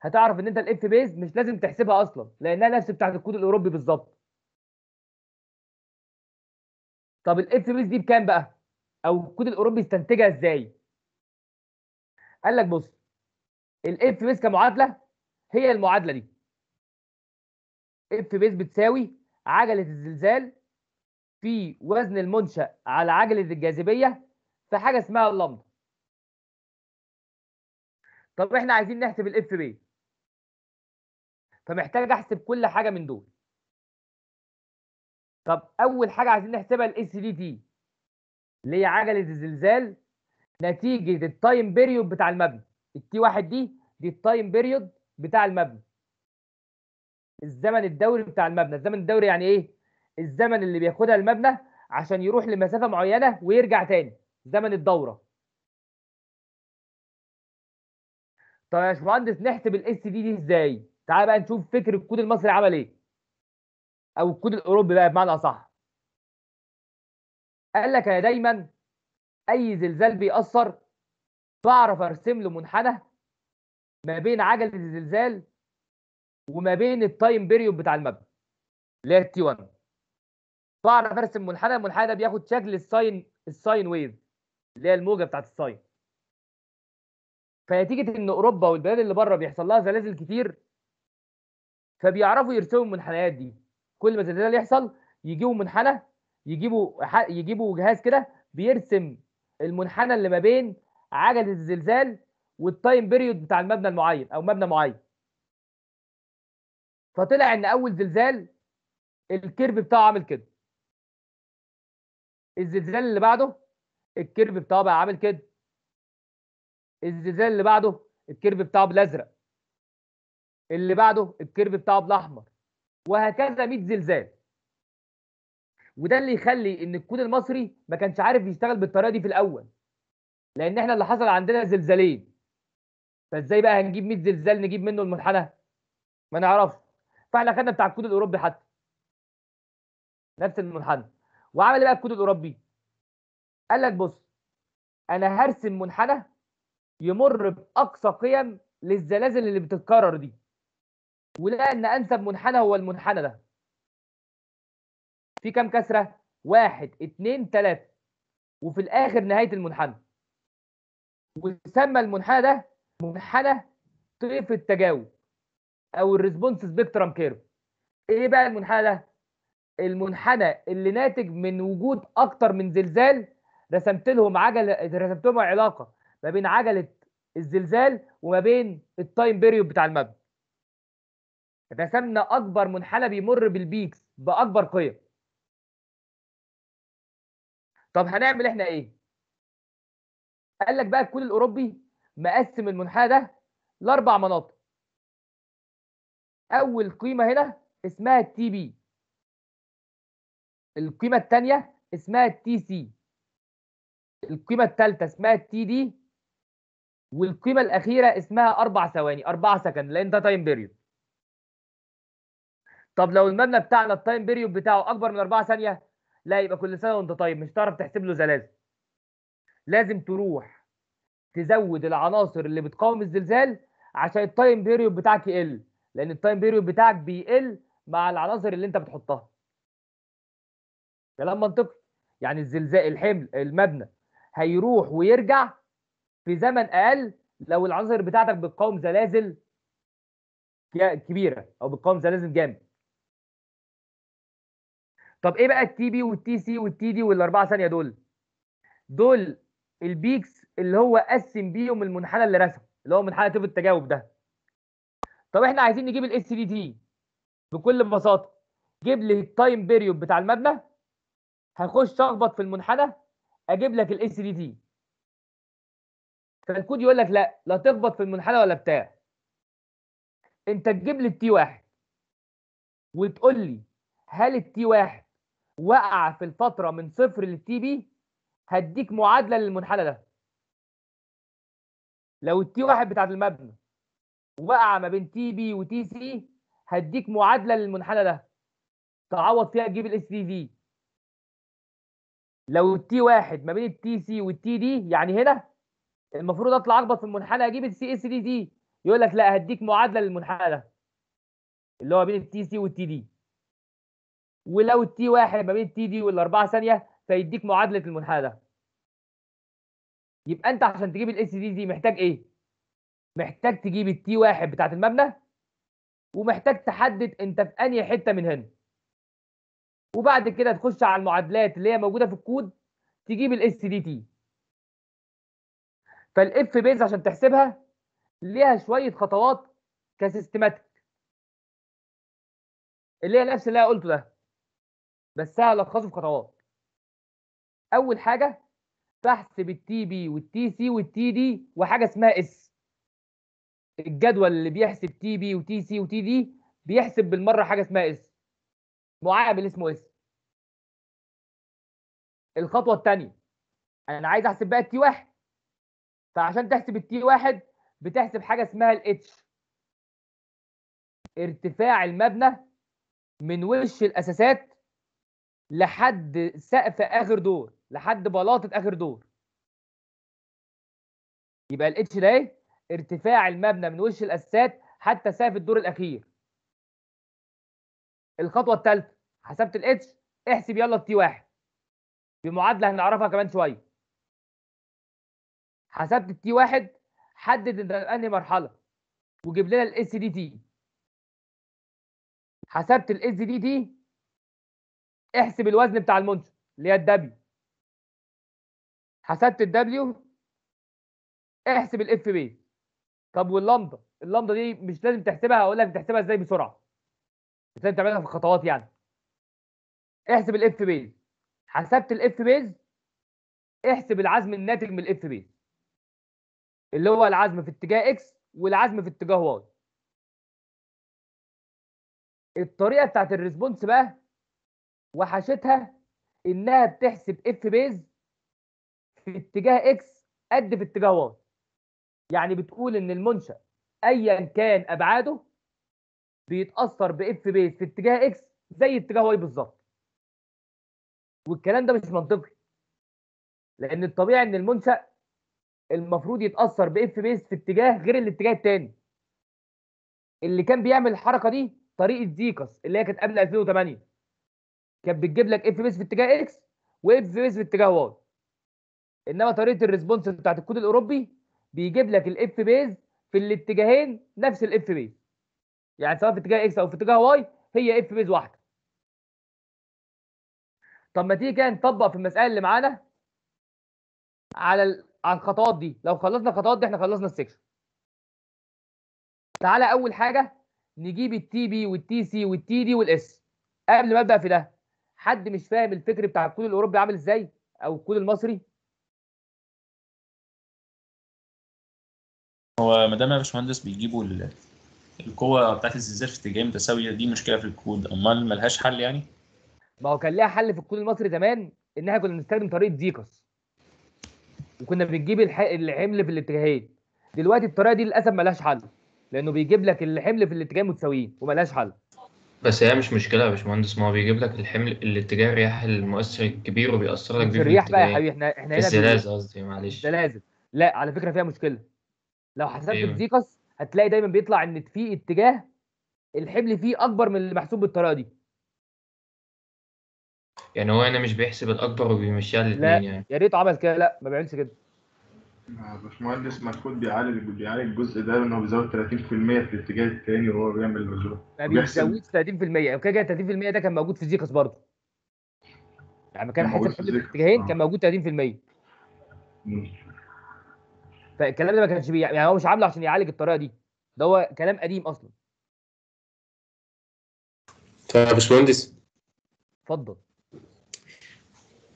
هتعرف ان انت الاف بيز مش لازم تحسبها اصلا لانها نفس بتاعت الكود الاوروبي بالظبط طب الاف بيز دي بكام بقى او الكود الاوروبي استنتجها ازاي قال لك بص الاف بيز كمعادله هي المعادله دي اف بيز بتساوي عجله الزلزال في وزن المنشأ على عجله الجاذبيه في حاجه اسمها اللمضه طب احنا عايزين نحسب الاف بي فمحتاج احسب كل حاجه من دول طب اول حاجه عايزين نحسبها الاس دي دي اللي هي عجله الزلزال نتيجه التايم بيريود بتاع المبنى التي واحد دي دي التايم بيريود بتاع المبنى الزمن الدوري بتاع المبنى الزمن الدوري يعني ايه الزمن اللي بياخدها المبنى عشان يروح لمسافه معينه ويرجع تاني زمن الدوره طب يا باشمهندس نحسب الاس دي دي ازاي؟ تعال بقى نشوف فكر الكود المصري عمل ايه او الكود الاوروبي بقى بمعنى اصح قال لك انا دايما اي زلزال بيأثر بعرف ارسم له منحنى ما بين عجله الزلزال وما بين التايم بيريود بتاع المبنى اللي هي تي 1 بعرف ارسم منحنى المنحنى ده بياخد شكل الساين الساين ويف اللي هي الموجه بتاعت الساين فنتيجه ان اوروبا والبلاد اللي بره بيحصل لها زلازل كتير فبيعرفوا يرسموا المنحنيات دي كل ما زلزال يحصل يجيبوا منحنى يجيبوا يجيبوا جهاز كده بيرسم المنحنى اللي ما بين عجله الزلزال والتايم بيريود بتاع المبنى المعين او مبنى معين فطلع ان اول زلزال الكيرف بتاعه عامل كده الزلزال اللي بعده الكيرف بتاعه بقى عامل كده الزلزال اللي بعده الكيرف بتاعه بالازرق اللي بعده الكيرف بتاعه بالاحمر وهكذا 100 زلزال وده اللي يخلي ان الكود المصري ما كانش عارف يشتغل بالطريقه دي في الاول لان احنا اللي حصل عندنا زلزالين فازاي بقى هنجيب 100 زلزال نجيب منه المنحنى ما نعرفش فاحنا خدنا بتاع الكود الاوروبي حتى نفس المنحنى وعمل ايه بقى الكود الاوروبي قال لك بص انا هرسم منحنى يمر باقصى قيم للزلازل اللي بتتكرر دي ولقى ان انسب منحنى هو المنحنى ده في كام كسره واحد اتنين تلاته وفي الاخر نهايه المنحنى وسمى المنحنى ده منحنى طيف التجاوب او الريسبونس سبيكترم كيرف ايه بقى المنحنى ده المنحنى اللي ناتج من وجود اكتر من زلزال رسمت لهم عجله رسمت لهم علاقه ما بين عجله الزلزال وما بين التايم بيريود بتاع المبنى رسمنا اكبر منحنى بيمر بالبيكس باكبر قيم طب هنعمل احنا ايه قال لك بقى الكود الاوروبي مقسم المنحنى ده لاربع مناطق اول قيمه هنا اسمها التي بي القيمه الثانيه اسمها التي سي القيمه الثالثه اسمها التي دي والقيمه الاخيره اسمها اربع ثواني اربع سكند لان ده تايم بيريود طب لو المبنى بتاعنا التايم بيريود بتاعه اكبر من أربع ثانيه لا يبقى كل سنه وانت طيب مش هتعرف تحسب له زلازل لازم تروح تزود العناصر اللي بتقاوم الزلزال عشان التايم بيريود بتاعك يقل لان التايم بيريود بتاعك بيقل مع العناصر اللي انت بتحطها كلام منطقي يعني الزلزال الحمل المبنى هيروح ويرجع في زمن اقل لو العناصر بتاعتك بتقاوم زلازل كبيره او بتقاوم زلازل جامد طب ايه بقى التي بي والتي سي والتي دي والاربعه ثانيه دول دول البيكس اللي هو قسم بيهم المنحنى اللي رسم اللي هو منحنى طيف التجاوب ده طب احنا عايزين نجيب الاس دي تي بكل بساطه جيب لي التايم بيريود بتاع المبنى هخش اخبط في المنحنى اجيب لك الاس دي تي فالكود يقول لك لا لا تخبط في المنحنى ولا بتاع انت تجيب لي التي واحد وتقول لي هل التي واحد وقع في الفتره من صفر للتي بي هديك معادله للمنحنى ده لو التي واحد بتاعت المبنى وقع ما بين تي بي وتي سي هديك معادله للمنحنى ده تعوض فيها تجيب الاس تي في لو التي واحد ما بين التي سي والتي دي يعني هنا المفروض اطلع اخبط في المنحنى اجيب السي اس دي دي يقول لك لا هديك معادله للمنحنى ده اللي هو بين التي سي والتي دي ولو التي واحد ما بين التي دي والاربعه ثانيه فيديك معادله المنحنى ده يبقى انت عشان تجيب الاس دي دي محتاج ايه؟ محتاج تجيب التي واحد بتاعت المبنى ومحتاج تحدد انت في انهي حته من هنا وبعد كده تخش على المعادلات اللي هي موجوده في الكود تجيب الاس دي تي فالاف بيز عشان تحسبها ليها شويه خطوات كسيستماتيك اللي هي نفس اللي انا قلته ده بس هلخصه في خطوات اول حاجه بحسب التي بي والتي سي والتي دي وحاجه اسمها اس الجدول اللي بيحسب تي بي وتي سي وتي دي بيحسب بالمره حاجه اسمها اس معامل اسمه اس الخطوه الثانيه انا عايز احسب بقى التي واحد فعشان تحسب التي واحد بتحسب حاجه اسمها الاتش ارتفاع المبنى من وش الاساسات لحد سقف اخر دور لحد بلاطه اخر دور يبقى الاتش ده ايه ارتفاع المبنى من وش الاساسات حتى سقف الدور الاخير الخطوه الثالثه حسبت الاتش احسب يلا التي واحد بمعادله هنعرفها كمان شويه حسبت التي واحد حدد انت انهي مرحله وجيب لنا الاس دي تي حسبت الاس دي تي احسب الوزن بتاع المنتج اللي هي الدبليو حسبت الدبليو احسب الاف بي طب واللمضه اللمضه دي مش لازم تحسبها هقول لك تحسبها ازاي بسرعه مش لازم تعملها في خطوات يعني احسب الاف بي حسبت الاف بيز احسب العزم الناتج من الاف بيز اللي هو العزم في اتجاه اكس والعزم في اتجاه واي الطريقه بتاعت الريسبونس بقى وحشتها انها بتحسب اف بيز في اتجاه اكس قد في اتجاه واي يعني بتقول ان المنشا ايا كان ابعاده بيتاثر باف بيز في اتجاه اكس زي اتجاه واي بالظبط والكلام ده مش منطقي لان الطبيعي ان المنشا المفروض يتاثر باف بيس في اتجاه غير الاتجاه الثاني اللي كان بيعمل الحركه دي طريقه زيكاس اللي هي كانت قبل 2008 كانت بتجيب لك اف بيس في اتجاه اكس واف بيس في اتجاه واي انما طريقه الريسبونس بتاعت الكود الاوروبي بيجيب لك الاف بيز في الاتجاهين نفس الاف بيز يعني سواء في اتجاه اكس او في اتجاه واي هي اف بيز واحده طب ما تيجي كده نطبق في المساله اللي معانا على على الخطوات دي لو خلصنا الخطوات دي احنا خلصنا السكشن تعالى اول حاجه نجيب التي بي والتي سي والتي دي والاس قبل ما ابدا في ده حد مش فاهم الفكر بتاع الكود الاوروبي عامل ازاي او الكود المصري هو ما دام يا باشمهندس بيجيبوا القوة بتاعت الزلزال في اتجاه متساوية دي مشكلة في الكود أمال ملهاش حل يعني؟ ما هو كان ليها حل في الكود المصري زمان إن إحنا كنا بنستخدم طريقة ديكس وكنا بنجيب الحمل في الاتجاهين دلوقتي الطريقه دي للاسف ملهاش حل لانه بيجيب لك الحمل في الاتجاه متساويين وملهاش حل بس هي مش مشكله يا باشمهندس ما هو بيجيب لك الحمل الاتجاه الرياح المؤثر الكبير وبيأثر لك بيه الرياح بقى يا حبيبي احنا احنا هنا الزلازل قصدي معلش الزلازل لا على فكره فيها مشكله لو حسبت أيوه. هتلاقي دايما بيطلع ان في اتجاه الحمل فيه اكبر من المحسوب بالطريقه دي يعني هو هنا يعني مش بيحسب الاكبر وبيمشيها لا الاثنين يعني يا ريت عمل كده لا ما بيعملش كده آه، باشمهندس مدخول بيعالج بيعالج الجزء ده انه بيزود 30% في الاتجاه الثاني وهو بيعمل الوزن ما بيزودش 30% يعني كده 30% ده كان موجود في زيكس برضه يعني كان موجود حسب في الاتجاهين كان آه. موجود 30% مم. فالكلام ده ما كانش بي... يعني هو مش عامله عشان يعالج الطريقه دي ده هو كلام قديم اصلا طيب يا باشمهندس اتفضل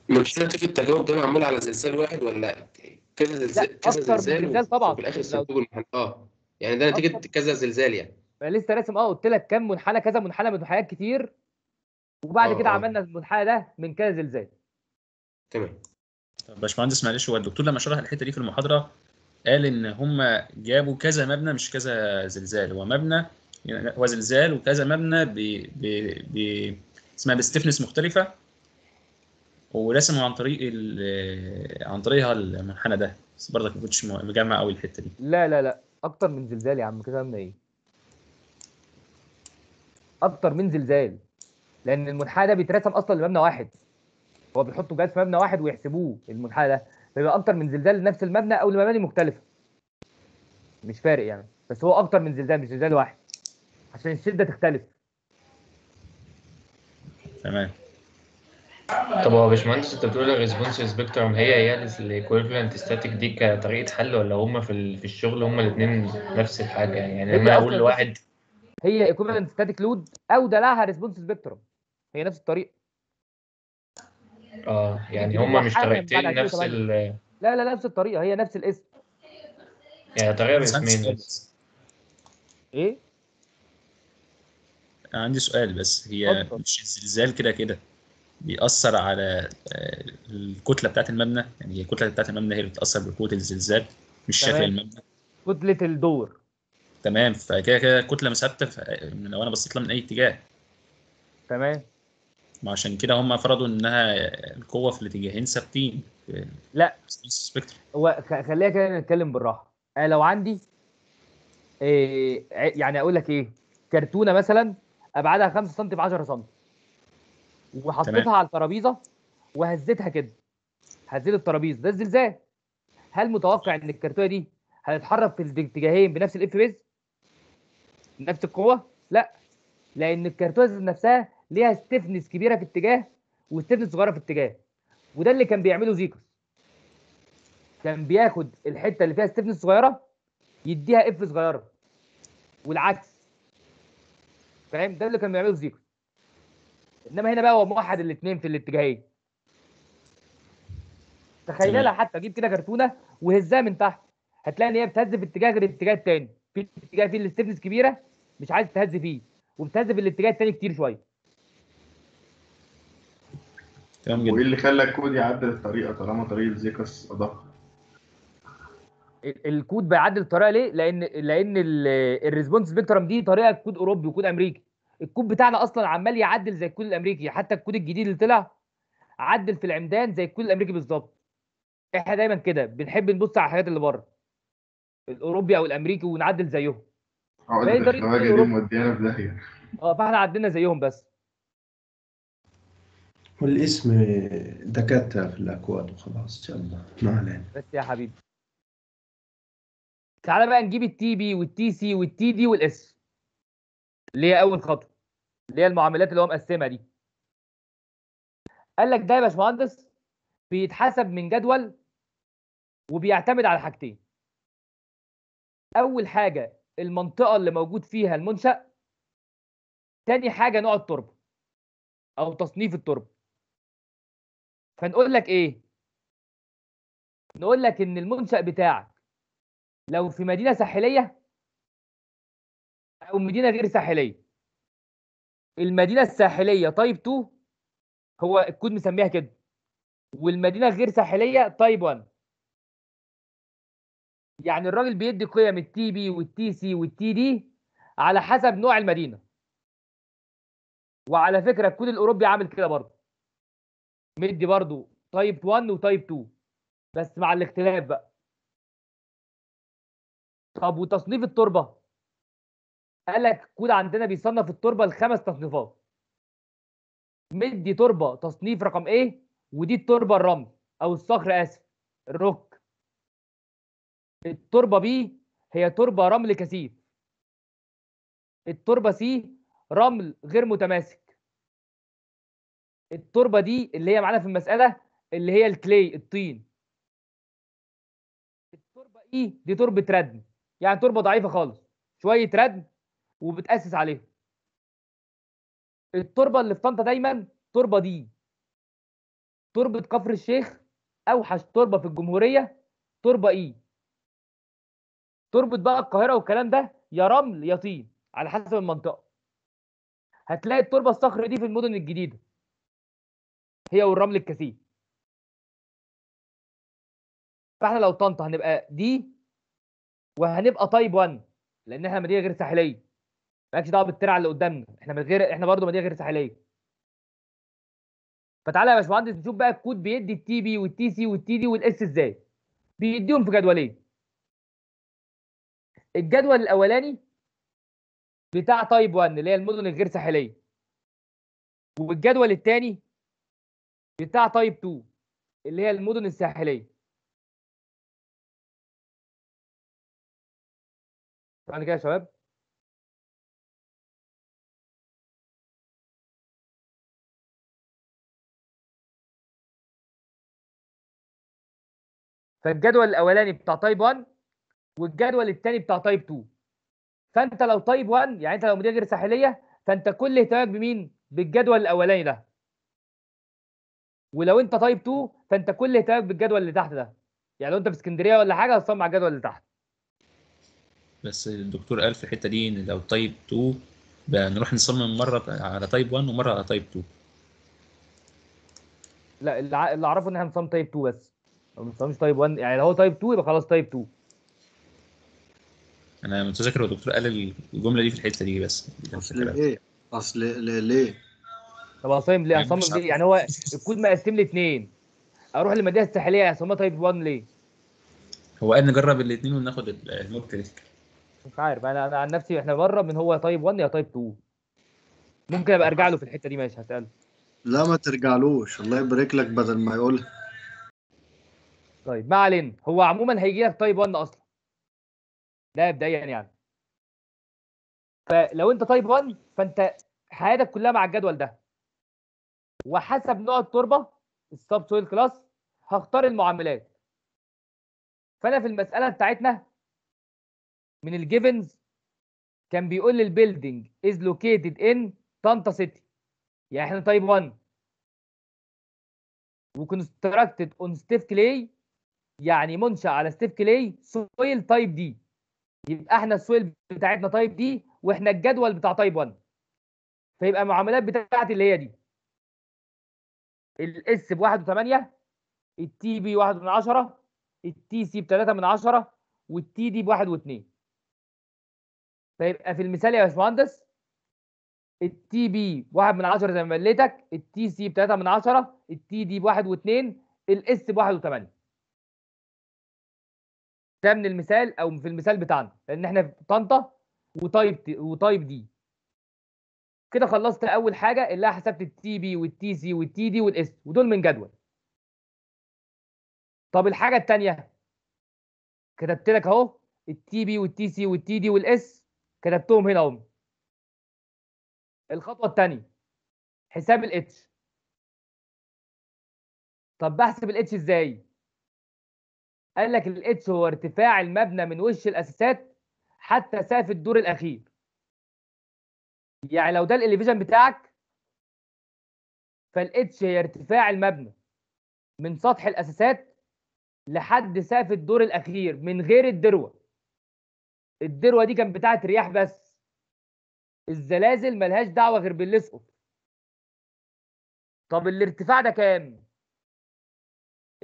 في التجاوب ده معمول على زلزال واحد ولا كذا زلزال كذا زلزال زلزال طبعا في الاخر سبوب اه يعني ده نتيجه كذا زلزال يعني انا يعني لسه راسم اه قلت لك كام منحنى كذا منحنى من حاجات كتير وبعد أوه. كده آه. عملنا المنحنى ده من كذا زلزال تمام طب باشمهندس معلش هو الدكتور لما شرح الحته دي في المحاضره قال ان هم جابوا كذا مبنى مش كذا زلزال هو مبنى يعني هو زلزال وكذا مبنى ب ب ب اسمها بستفنس مختلفه ورسموا عن طريق عن طريقها المنحنى ده بس برضك ما كنتش مجمع قوي الحته دي لا لا لا اكتر من زلزال يا عم كده عامله ايه اكتر من زلزال لان المنحنى ده بيترسم اصلا لمبنى واحد هو بيحطوا جهاز في مبنى واحد ويحسبوه المنحنى ده بيبقى اكتر من زلزال لنفس المبنى او لمباني مختلفه مش فارق يعني بس هو اكتر من زلزال مش زلزال واحد عشان الشده تختلف تمام طب هو يا باشمهندس انت بتقول الريسبونس سبيكترم هي هي الايكويفلنت ستاتيك دي كطريقه حل ولا هم في في الشغل هم الاثنين نفس الحاجه يعني انا اقول لواحد هي ايكويفالنت ستاتيك لود او دلعها ريسبونس سبيكترم هي نفس الطريقه اه يعني هما مش طريقتين نفس ال لا لا نفس الطريقه هي نفس الاسم يعني طريقه باسمين ايه عندي سؤال بس هي مش الزلزال كده كده بيأثر على آه، الكتله بتاعت المبنى يعني الكتله بتاعت المبنى هي اللي بتأثر بقوه الزلزال مش شكل المبنى كتله الدور تمام فكده كده كتله ثابتة لو انا بصيت لها من اي اتجاه تمام ما عشان كده هم فرضوا انها القوه في الاتجاهين ثابتين لا هو خلينا كده نتكلم بالراحه انا لو عندي إيه يعني اقول لك ايه كرتونه مثلا ابعادها 5 سم ب 10 سم وحطيتها تمام. على الترابيزه وهزيتها كده هزيت الترابيزه ده الزلزال هل متوقع ان الكرتونه دي هتتحرك في الاتجاهين بنفس الاف بيز نفس القوه لا لان الكرتونه نفسها ليها ستيفنس كبيره في اتجاه وستيفنس صغيره في اتجاه وده اللي كان بيعمله زيكوس كان بياخد الحته اللي فيها ستيفنس صغيره يديها اف صغيره والعكس فاهم ده اللي كان بيعمله زيكوس انما هنا بقى هو موحد الاثنين في الاتجاهين تخيلها حتى جيب كده كرتونه وهزها من تحت هتلاقي ان هي بتهز في اتجاه غير الاتجاه الثاني في اتجاه فيه الاستفنس كبيره مش عايز تهز فيه وبتهز في الاتجاه الثاني كتير شويه تمام جدا وايه اللي خلى الكود يعدل الطريقه طالما طريقه زيكس اضافها الكود بيعدل الطريقه ليه؟ لان لان الريسبونس سبيكترم دي طريقه كود اوروبي وكود امريكي الكود بتاعنا اصلا عمال يعدل زي الكود الامريكي حتى الكود الجديد اللي طلع عدل في العمدان زي الكود الامريكي بالظبط احنا دايما كده بنحب نبص على الحاجات اللي بره الاوروبي او الامريكي ونعدل زيهم أه، الدرجه دي موديانا في داهيه اه فاحنا عدلنا زيهم بس والاسم دكاتره في الاكواد وخلاص يلا ما علينا بس يا حبيبي تعالى بقى نجيب التي بي والتي سي والتي دي والاس اللي هي اول خطوه اللي هي المعاملات اللي هو مقسمها دي قال لك ده يا باشمهندس بيتحسب من جدول وبيعتمد على حاجتين اول حاجه المنطقه اللي موجود فيها المنشا تاني حاجه نوع التربه او تصنيف التربه فنقول لك ايه نقول لك ان المنشا بتاعك لو في مدينه ساحليه او مدينه غير ساحليه المدينه الساحليه تايب 2 هو الكود مسميها كده والمدينه غير ساحليه تايب 1 يعني الراجل بيدي قيم التي بي والتي سي والتي دي على حسب نوع المدينه وعلى فكره الكود الاوروبي عامل كده برضه مدي برضه تايب 1 وتايب 2 بس مع الاختلاف بقى طب وتصنيف التربه قال لك كود عندنا بيصنف التربه لخمس تصنيفات مدي تربه تصنيف رقم A ودي التربه الرمل او الصخر اسف الروك التربه B هي تربه رمل كثيف التربه C رمل غير متماسك التربه دي اللي هي معانا في المساله اللي هي الكلي الطين التربه E دي تربه ردم يعني تربه ضعيفه خالص شويه ردم وبتاسس عليهم التربه اللي في طنطا دايما تربه دي تربه كفر الشيخ اوحش تربه في الجمهوريه تربه ايه تربه بقى القاهره والكلام ده يا رمل يا طين على حسب المنطقه هتلاقي التربه الصخر دي في المدن الجديده هي والرمل الكثيف فاحنا لو طنطا هنبقى دي وهنبقى طيب 1 لان احنا مدينه غير ساحليه مالكش دعوه بالترعه اللي قدامنا احنا من غير احنا برضه مدينه غير ساحليه فتعالى يا باشمهندس نشوف بقى الكود بيدي التي بي والتي سي والتي دي والاس ازاي بيديهم في جدولين الجدول الاولاني بتاع تايب 1 اللي هي المدن الغير ساحليه والجدول الثاني بتاع تايب 2 اللي هي المدن الساحليه بعد كده يا شباب فالجدول الاولاني بتاع تايب 1 والجدول الثاني بتاع تايب 2 فانت لو تايب 1 يعني انت لو مدير غير ساحليه فانت كل اهتمامك بمين بالجدول الاولاني ده ولو انت تايب 2 فانت كل اهتمامك بالجدول اللي تحت ده يعني لو انت في اسكندريه ولا حاجه هتصمم على الجدول اللي تحت بس الدكتور قال في الحته دي ان لو تايب 2 نروح نصمم مره على تايب 1 ومره على تايب 2 لا اللي اعرفه ان احنا نصمم تايب 2 بس ما بنسموش تايب 1 يعني لو هو تايب 2 يبقى خلاص تايب 2 انا متذكر هو الدكتور قال الجمله دي في الحته دي بس اصل ايه اصل ليه طب اصمم ليه يعني اصمم ليه يعني هو الكود مقسم لاثنين اروح للمدينه الساحليه اصممها تايب 1 ليه هو قال نجرب الاثنين وناخد النقطه دي مش عارف انا انا عن نفسي احنا بنجرب من هو تايب 1 يا تايب 2 ممكن ابقى ارجع له في الحته دي ماشي هساله لا ما ترجعلوش الله يبارك لك بدل ما يقولها طيب ما علينا هو عموما هيجي لك تايب 1 اصلا ده مبدئيا يعني فلو انت تايب 1 فانت حياتك كلها مع الجدول ده وحسب نوع التربه السب سويل كلاس هختار المعاملات فانا في المساله بتاعتنا من الجيفنز كان بيقول لي البيلدينج از لوكيتد ان طنطا سيتي يعني احنا تايب 1 وكونستراكتد اون ستيف كلاي يعني منشا على ستيف كلي سويل تايب دي يبقى احنا السويل بتاعتنا تايب دي واحنا الجدول بتاع تايب 1 فيبقى المعاملات بتاعتي اللي هي دي الاس ب 1 و8 التي بي 1 من 10 التي سي ب 3 من 10 والتي دي ب 1 و2 فيبقى في المثال يا باشمهندس التي بي 1 من 10 زي ما مليتك التي سي ب 3 من 10 التي دي ب 1 و2 الاس ب 1 و8 ده من المثال او في المثال بتاعنا لان احنا في طنطا وتايب وتايب دي كده خلصت اول حاجه اللي حسبت التي بي والتي سي والتي دي والاس ودول من جدول طب الحاجه الثانيه كتبت لك اهو التي بي والتي سي والتي دي والاس كتبتهم هنا اهو الخطوه الثانيه حساب الاتش طب بحسب الاتش ازاي قال لك الاتش هو ارتفاع المبنى من وش الاساسات حتى سقف الدور الاخير يعني لو ده الاليفيجن بتاعك فالاتش هي ارتفاع المبنى من سطح الاساسات لحد سقف الدور الاخير من غير الدروه الدروه دي كانت بتاعت رياح بس الزلازل ملهاش دعوه غير باللي يسقط طب الارتفاع ده كام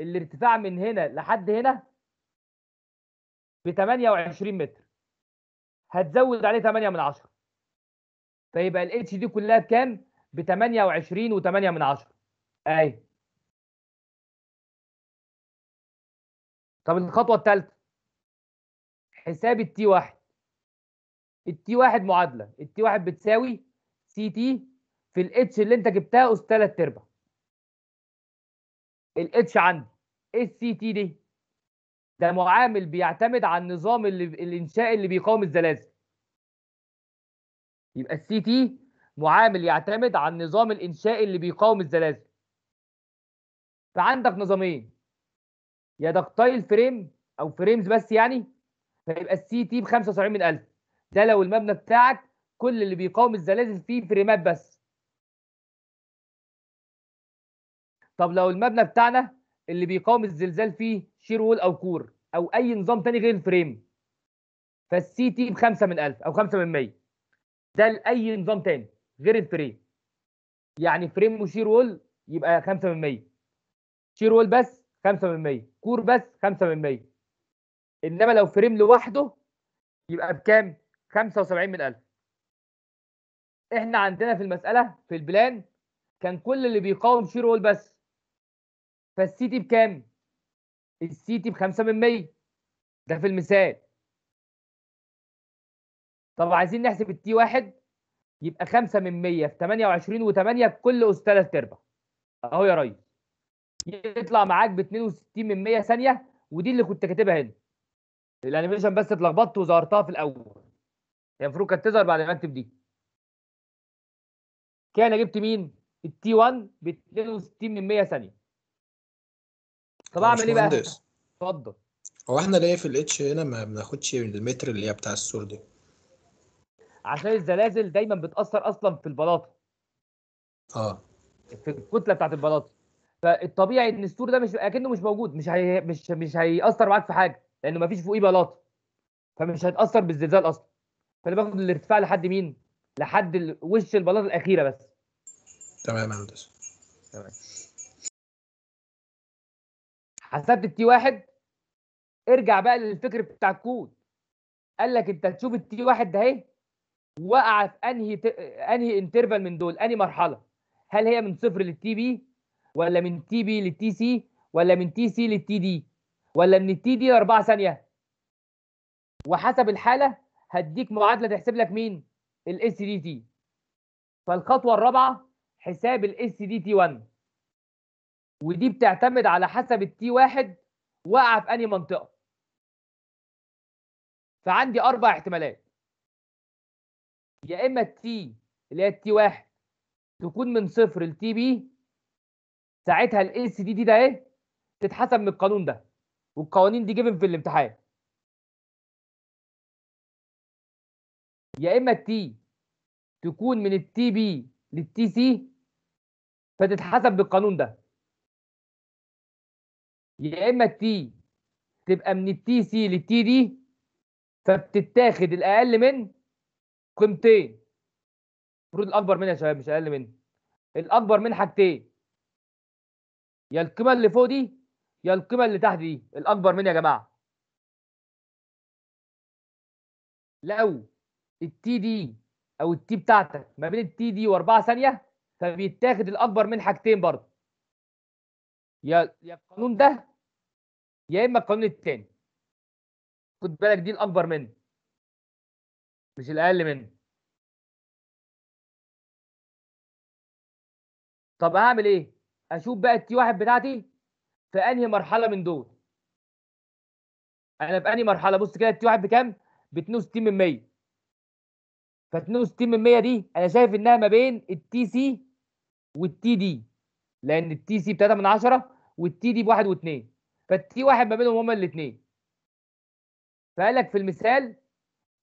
الارتفاع من هنا لحد هنا ب 28 متر هتزود عليه 8 من 10 فيبقى الاتش دي كلها بكام؟ ب 28 و8 من 10 اهي طب الخطوه الثالثه حساب التي 1 التي 1 معادله التي 1 بتساوي سي تي في الاتش اللي انت جبتها اس 3 ارباع الاتش عندي السي تي دي ده معامل بيعتمد على النظام اللي الانشاء اللي بيقاوم الزلازل يبقى السي تي معامل يعتمد على النظام الانشاء اللي بيقاوم الزلازل فعندك نظامين يا دكتايل فريم او فريمز بس يعني فيبقى السي تي ب 75 من 1000 ده لو المبنى بتاعك كل اللي بيقاوم الزلازل فيه فريمات بس طب لو المبنى بتاعنا اللي بيقاوم الزلزال فيه شير وول او كور او اي نظام تاني غير الفريم فالسي تي ب 5 من 1000 او 5 من 100 ده لاي نظام تاني غير الفريم يعني فريم وشير وول يبقى 5 من 100 شير وول بس 5 من 100 كور بس 5 من 100 انما لو فريم لوحده يبقى بكام؟ 75 من 1000 احنا عندنا في المساله في البلان كان كل اللي بيقاوم شير وول بس فالسيتي بكام؟ السيتي بخمسة من مية ده في المثال طب عايزين نحسب التي واحد يبقى خمسة من مية في تمانية وعشرين وتمانية كل أس تلات أرباع أهو يا ريس يطلع معاك ب 62 من مية ثانية ودي اللي كنت كاتبها هنا الانيميشن بس اتلخبطت وظهرتها في الأول هي المفروض كانت تظهر بعد ما اكتب دي كان جبت مين؟ التي 1 ب 62 من 100 ثانية طب اعمل ايه بقى؟ اتفضل هو احنا ليه في الاتش هنا ما بناخدش المتر اللي هي بتاع السور دي؟ عشان الزلازل دايما بتاثر اصلا في البلاطه اه في الكتله بتاعت البلاطه فالطبيعي ان السور ده مش اكنه مش موجود مش هي... مش مش هيأثر معاك في حاجه لانه ما فيش فوقيه بلاطه فمش هيتاثر بالزلزال اصلا فانا باخد الارتفاع لحد مين؟ لحد وش البلاطه الاخيره بس تمام يا هندسه تمام حسبت التي واحد ارجع بقى للفكر بتاع الكود قال لك انت تشوف التي واحد ده اهي وقع في انهي ت... انهي انترفال من دول انهي مرحله هل هي من صفر للتي بي ولا من تي بي للتي سي ولا من تي سي للتي دي ولا من التي دي لاربعه ثانيه وحسب الحاله هديك معادله تحسب لك مين الاس دي تي فالخطوه الرابعه حساب الاس دي تي 1 ودي بتعتمد على حسب التي واحد وقع في انهي منطقه فعندي اربع احتمالات يا اما التي اللي هي التي واحد تكون من صفر التي بي ساعتها الاس دي دي ده ايه تتحسب من القانون ده والقوانين دي جيفن في الامتحان يا اما التي تكون من التي بي للتي سي فتتحسب بالقانون ده يا اما التي تبقى من التي سي للتي دي فبتتاخد الاقل من قيمتين المفروض الاكبر منها يا شباب مش اقل من الاكبر من حاجتين يا القيمه اللي فوق دي يا القيمه اللي تحت دي الاكبر من يا جماعه لو التي دي او التي بتاعتك ما بين التي دي و4 ثانيه فبيتاخد الاكبر من حاجتين برضه يا يا القانون ده يا اما القانون الثاني خد بالك دي الاكبر منه مش الاقل منه طب اعمل ايه اشوف بقى التي واحد بتاعتي في انهي مرحله من دول انا في انهي مرحله بص كده التي واحد بكام ب 62 من 100 ف 62 من 100 دي انا شايف انها ما بين التي سي والتي دي لان التي سي ب 3 من 10 والتي دي ب 1 و2 فالتي واحد ما بينهم هما الاثنين فقال لك في المثال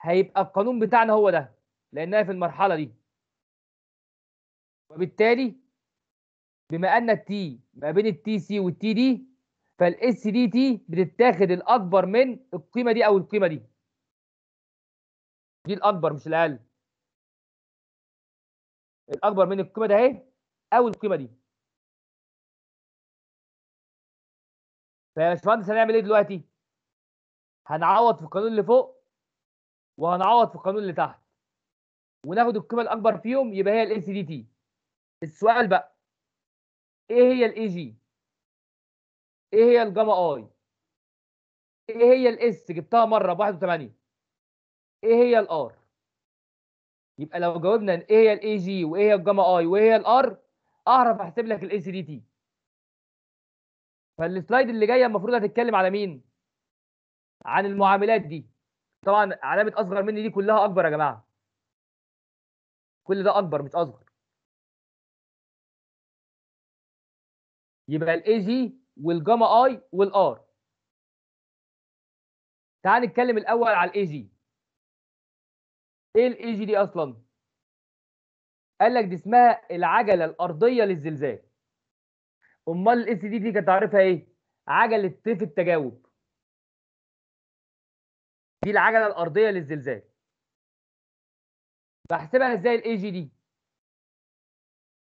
هيبقى القانون بتاعنا هو ده لانها في المرحله دي وبالتالي بما ان التي ما بين التي سي والتي دي فالاس دي تي بتتاخد الاكبر من القيمه دي او القيمه دي دي الاكبر مش الاقل الاكبر من القيمه ده اهي او القيمه دي فيا باشمهندس هنعمل ايه دلوقتي؟ هنعوض في القانون اللي فوق وهنعوض في القانون اللي تحت وناخد القيمه الاكبر فيهم يبقى هي الاي سي دي تي السؤال بقى ايه هي الاي جي؟ ايه هي الجاما اي؟ ايه هي الاس جبتها مره ب 81؟ ايه هي الار؟ يبقى لو جاوبنا ايه هي الاي جي وايه هي الجاما اي وايه هي الار اعرف احسب لك الاي سي دي تي فالسلايد اللي جايه المفروض هتتكلم على مين؟ عن المعاملات دي طبعا علامه اصغر مني دي كلها اكبر يا جماعه كل ده اكبر مش اصغر يبقى الاي جي والجاما اي والار تعال نتكلم الاول على الاي جي ايه الاي جي دي اصلا قال لك دي اسمها العجله الارضيه للزلزال امال الاس دي دي كانت تعريفها ايه عجله طيف التجاوب دي العجله الارضيه للزلزال بحسبها ازاي الاي جي دي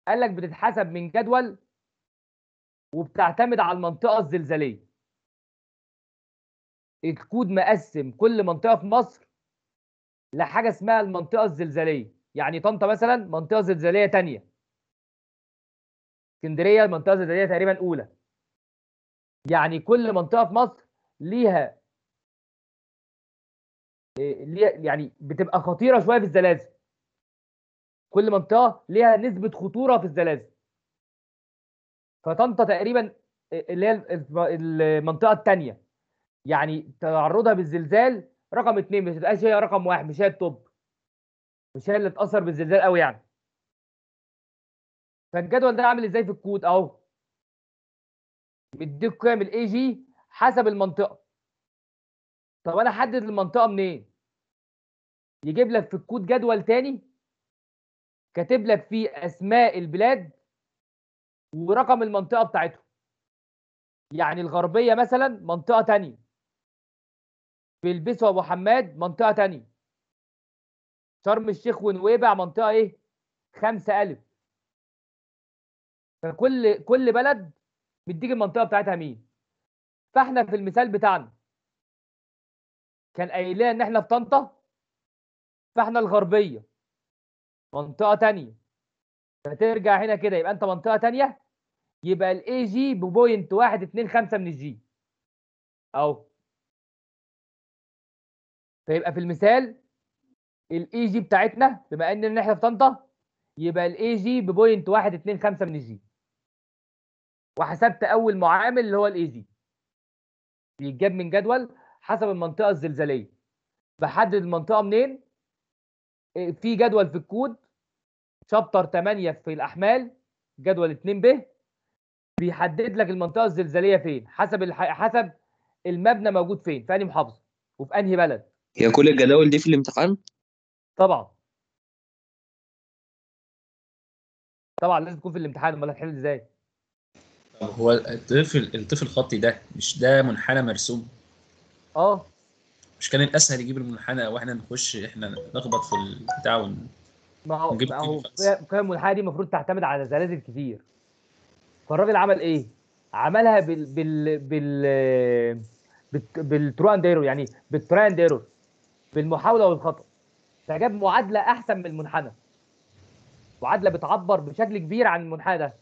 قال لك بتتحسب من جدول وبتعتمد على المنطقه الزلزاليه الكود مقسم كل منطقه في مصر لحاجه اسمها المنطقه الزلزاليه يعني طنطا مثلا منطقه زلزاليه تانية اسكندريه المنطقه الزلزاليه تقريبا اولى يعني كل منطقه في مصر إيه، ليها يعني بتبقى خطيره شويه في الزلازل كل منطقه ليها نسبه خطوره في الزلازل فطنطا تقريبا إيه، اللي هي المنطقه الثانيه يعني تعرضها بالزلزال رقم اثنين مش هتبقاش هي رقم واحد مش هي التوب مش هي اللي اتاثر بالزلزال قوي يعني فالجدول ده عامل ازاي في الكود اهو مديك قيم الاي جي حسب المنطقه طب انا احدد المنطقه منين يجيب لك في الكود جدول تاني كاتب لك فيه اسماء البلاد ورقم المنطقه بتاعتهم يعني الغربيه مثلا منطقه تانية بلبسوا ابو حماد منطقه تانية شرم الشيخ ونويبع منطقه ايه خمسة ألف فكل كل بلد بتديك المنطقه بتاعتها مين فاحنا في المثال بتاعنا كان قايل لنا ان احنا في طنطا فاحنا الغربيه منطقه تانية فترجع هنا كده يبقى انت منطقه تانية يبقى الاي جي ببوينت واحد اتنين خمسه من الجي اهو فيبقى في المثال الاي جي بتاعتنا بما ان احنا في طنطا يبقى الاي جي ببوينت واحد اتنين خمسه من الجي وحسبت اول معامل اللي هو الايزي بيتجاب من جدول حسب المنطقه الزلزاليه بحدد المنطقه منين إيه، في جدول في الكود شابتر 8 في الاحمال جدول 2 ب بيحدد لك المنطقه الزلزاليه فين حسب الح... حسب المبنى موجود فين في انهي محافظه وفي انهي بلد هي كل الجداول دي في الامتحان طبعا طبعا لازم تكون في الامتحان امال هتحل ازاي هو الطفل الطفل الخطي ده مش ده منحنى مرسوم اه مش كان الاسهل يجيب المنحنى واحنا نخش احنا نخبط في البتاع ون... ما هو ما هو كان المنحنى دي المفروض تعتمد على زلازل كتير فالراجل عمل ايه؟ عملها بال بال بال بالترو اند ايرور يعني بالتراي اند ايرور بالمحاوله والخطا فجاب معادله احسن من المنحنى معادله بتعبر بشكل كبير عن المنحنى ده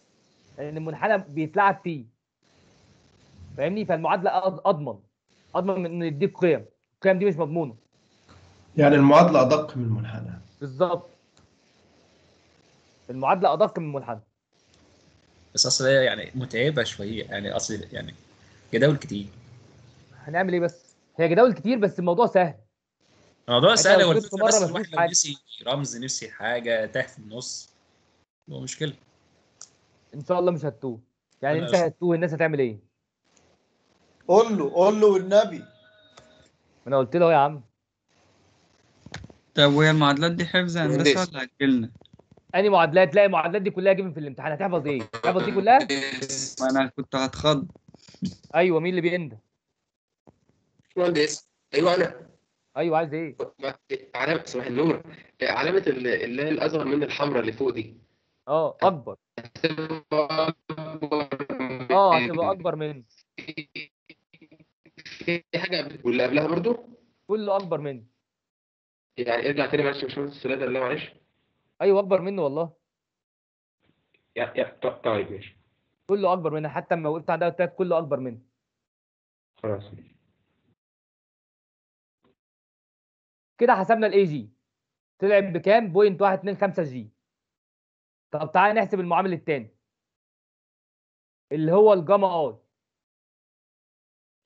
لان المنحنى بيتلعب فيه فاهمني فالمعادله اضمن اضمن من انه يديك قيم القيم دي مش مضمونه يعني المعادله ادق من المنحنى بالظبط المعادله ادق من المنحنى بس اصل هي يعني متعبه شويه يعني اصل يعني جداول كتير هنعمل ايه بس هي جداول كتير بس الموضوع سهل الموضوع يعني سهل والفكره بس الواحد لو نسي رمز نفسي حاجه تحت في النص مشكله ان شاء الله مش هتوه يعني انت هتوه الناس هتعمل ايه قول له قول له والنبي انا قلت له يا عم طب وهي المعادلات دي حفظ هندسه ولا هتجيلنا؟ اني معادلات لا المعادلات دي كلها جيبن في الامتحان هتحفظ ايه هتحفظ دي كلها ما انا كنت هتخض ايوه مين اللي بيندى؟ مهندس ايوه انا ايوه عايز ايه علامه صباح النور علامه اللي هي الاصغر من الحمراء اللي فوق دي اه اكبر اه هتبقى اكبر منه في حاجه واللي قبلها برضو كله اكبر منه يعني ارجع تاني معلش مش باشمهندس السلاده اللي معلش ايوه اكبر منه والله يا يا طيب ماشي كله اكبر منه حتى لما وقفت عندها قلت لك كله اكبر منه خلاص كده حسبنا الاي جي طلع بكام؟ بوينت 125 جي طب تعالى نحسب المعامل الثاني اللي هو الجاما اي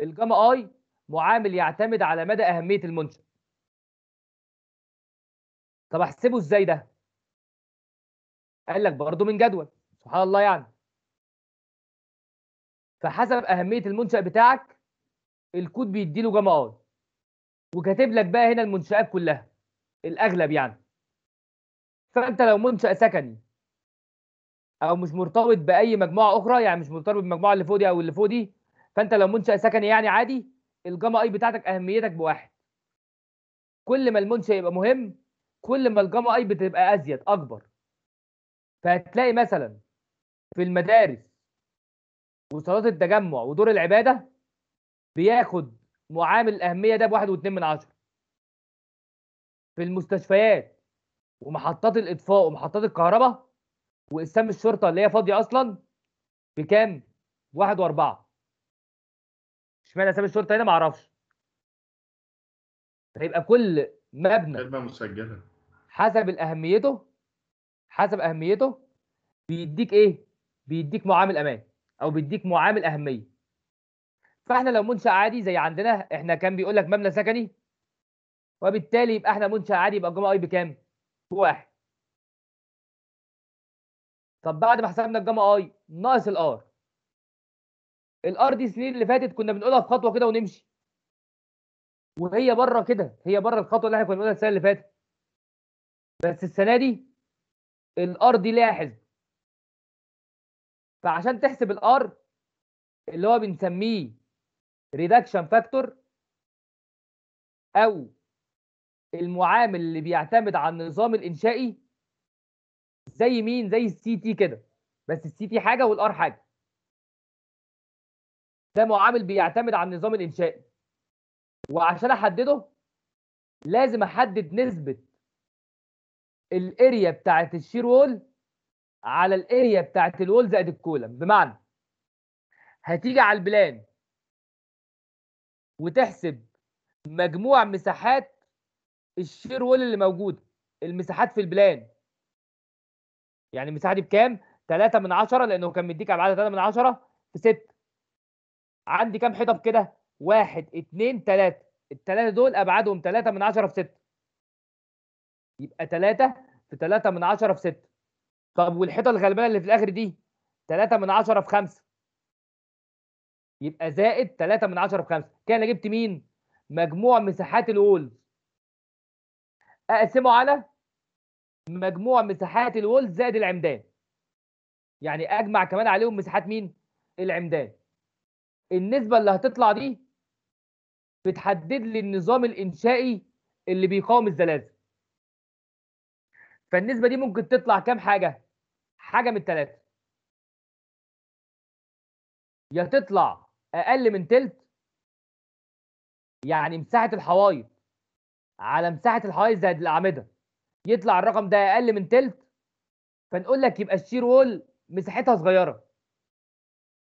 الجاما اي معامل يعتمد على مدى اهميه المنشأ طب احسبه ازاي ده قال لك برضه من جدول سبحان الله يعني فحسب اهميه المنشأ بتاعك الكود بيديله جاما اي وكاتب لك بقى هنا المنشآت كلها الاغلب يعني فانت لو منشأ سكني او مش مرتبط باي مجموعه اخرى يعني مش مرتبط بالمجموعه اللي فوق دي او اللي فوق دي فانت لو منشا سكني يعني عادي الجاما اي بتاعتك اهميتك بواحد كل ما المنشا يبقى مهم كل ما الجاما اي بتبقى ازيد اكبر فهتلاقي مثلا في المدارس وصلاه التجمع ودور العباده بياخد معامل الاهميه ده بواحد واتنين من عشره في المستشفيات ومحطات الاطفاء ومحطات الكهرباء واقسام الشرطه اللي هي فاضيه اصلا بكام؟ واحد واربعه اشمعنى اقسام الشرطه هنا معرفش فيبقى كل مبنى خدمه مسجله حسب اهميته حسب اهميته بيديك ايه؟ بيديك معامل امان او بيديك معامل اهميه فاحنا لو منشا عادي زي عندنا احنا كان بيقول لك مبنى سكني وبالتالي يبقى احنا منشا عادي يبقى الجمعه اي بكام؟ بواحد طب بعد ما حسبنا الجاما اي ناقص الار الار دي السنين اللي فاتت كنا بنقولها في خطوه كده ونمشي وهي بره كده هي بره الخطوه اللي احنا كنا بنقولها السنه اللي فاتت بس السنه دي الار دي ليها حزب فعشان تحسب الار اللي هو بنسميه ريدكشن فاكتور او المعامل اللي بيعتمد على النظام الانشائي زي مين زي السي تي كده بس السي تي حاجه والار حاجه ده معامل بيعتمد على النظام الانشائي وعشان احدده لازم احدد نسبه الاريا بتاعه الشير وول على الاريا بتاعه الوول زائد الكولم بمعنى هتيجي على البلان وتحسب مجموع مساحات الشير وول اللي موجوده المساحات في البلان يعني المساحه دي بكام 3 من 10 لانه كان مديك ابعاد 3 من 10 في 6 عندي كام حيطه كده 1 2 3 الثلاثه دول ابعادهم 3 من 10 في 6 يبقى 3 في 3 من 10 في 6 طب والحيطه الغلبانه اللي في الاخر دي 3 من 10 في 5 يبقى زائد 3 من 10 في 5 كده انا جبت مين مجموع مساحات الولز اقسمه على مجموع مساحات الولد زائد العمدان يعني اجمع كمان عليهم مساحات مين العمدان النسبه اللي هتطلع دي بتحدد لي النظام الانشائي اللي بيقاوم الزلازل فالنسبه دي ممكن تطلع كام حاجه حاجه من الثلاثه يا تطلع اقل من تلت يعني مساحه الحوايط على مساحه الحوايط زائد الاعمده يطلع الرقم ده اقل من تلت فنقول لك يبقى الشير وول مساحتها صغيره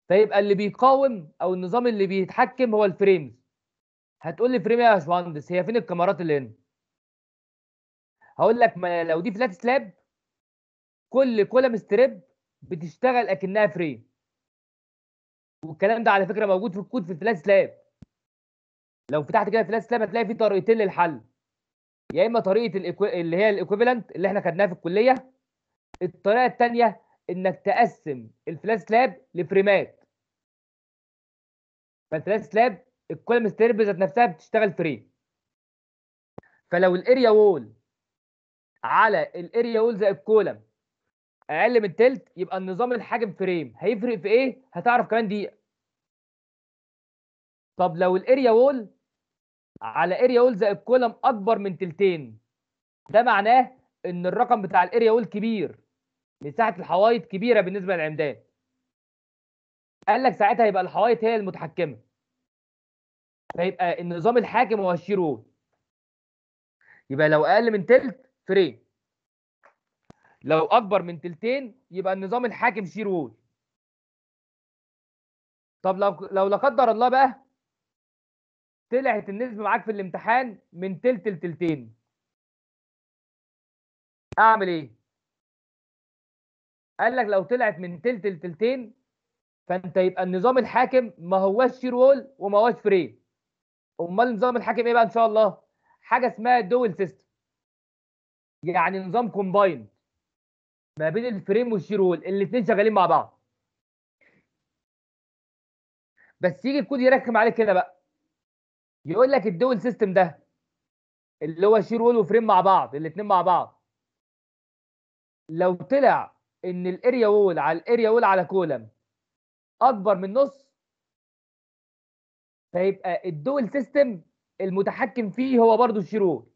فيبقى اللي بيقاوم او النظام اللي بيتحكم هو الفريمز هتقول لي فريم يا باشمهندس هي فين الكاميرات اللي هنا هقول لك ما لو دي فلات سلاب كل كولم ستريب بتشتغل اكنها فريم والكلام ده على فكره موجود في الكود في الفلات سلاب لو فتحت كده فلات سلاب هتلاقي فيه طريقتين للحل يا اما طريقه الإكو... اللي هي الايكوفيلنت اللي احنا خدناها في الكليه الطريقه الثانيه انك تقسم الفلاش سلاب لفريمات فالفلاش سلاب الكولم ستيرب ذات نفسها بتشتغل فري فلو الاريا وول على الاريا وول زائد الكولم اقل من تلت يبقى النظام الحاجم فريم هيفرق في ايه هتعرف كمان دقيقه طب لو الاريا وول على اريا اول زائد كولم اكبر من تلتين ده معناه ان الرقم بتاع الاريا اول كبير مساحه الحوائط كبيره بالنسبه للعمدان قال لك ساعتها يبقى الحوائط هي المتحكمه فيبقى النظام الحاكم هو الشير وول يبقى لو اقل من تلت فريم لو اكبر من تلتين يبقى النظام الحاكم شير وول طب لو لو لا قدر الله بقى طلعت النسبه معاك في الامتحان من تلت لتلتين اعمل ايه قال لك لو طلعت من تلت لتلتين فانت يبقى النظام الحاكم ما هواش شير وول وما هواش فري امال النظام الحاكم ايه بقى ان شاء الله حاجه اسمها دول سيستم يعني نظام كومباين ما بين الفريم والشير وول الاثنين شغالين مع بعض بس يجي الكود يركم عليك كده بقى يقول لك الدول سيستم ده اللي هو شير وول وفريم مع بعض الاثنين مع بعض لو طلع ان الاريا وول على الاريا وول على كولم اكبر من نص فيبقى الدول سيستم المتحكم فيه هو برضو الشير وول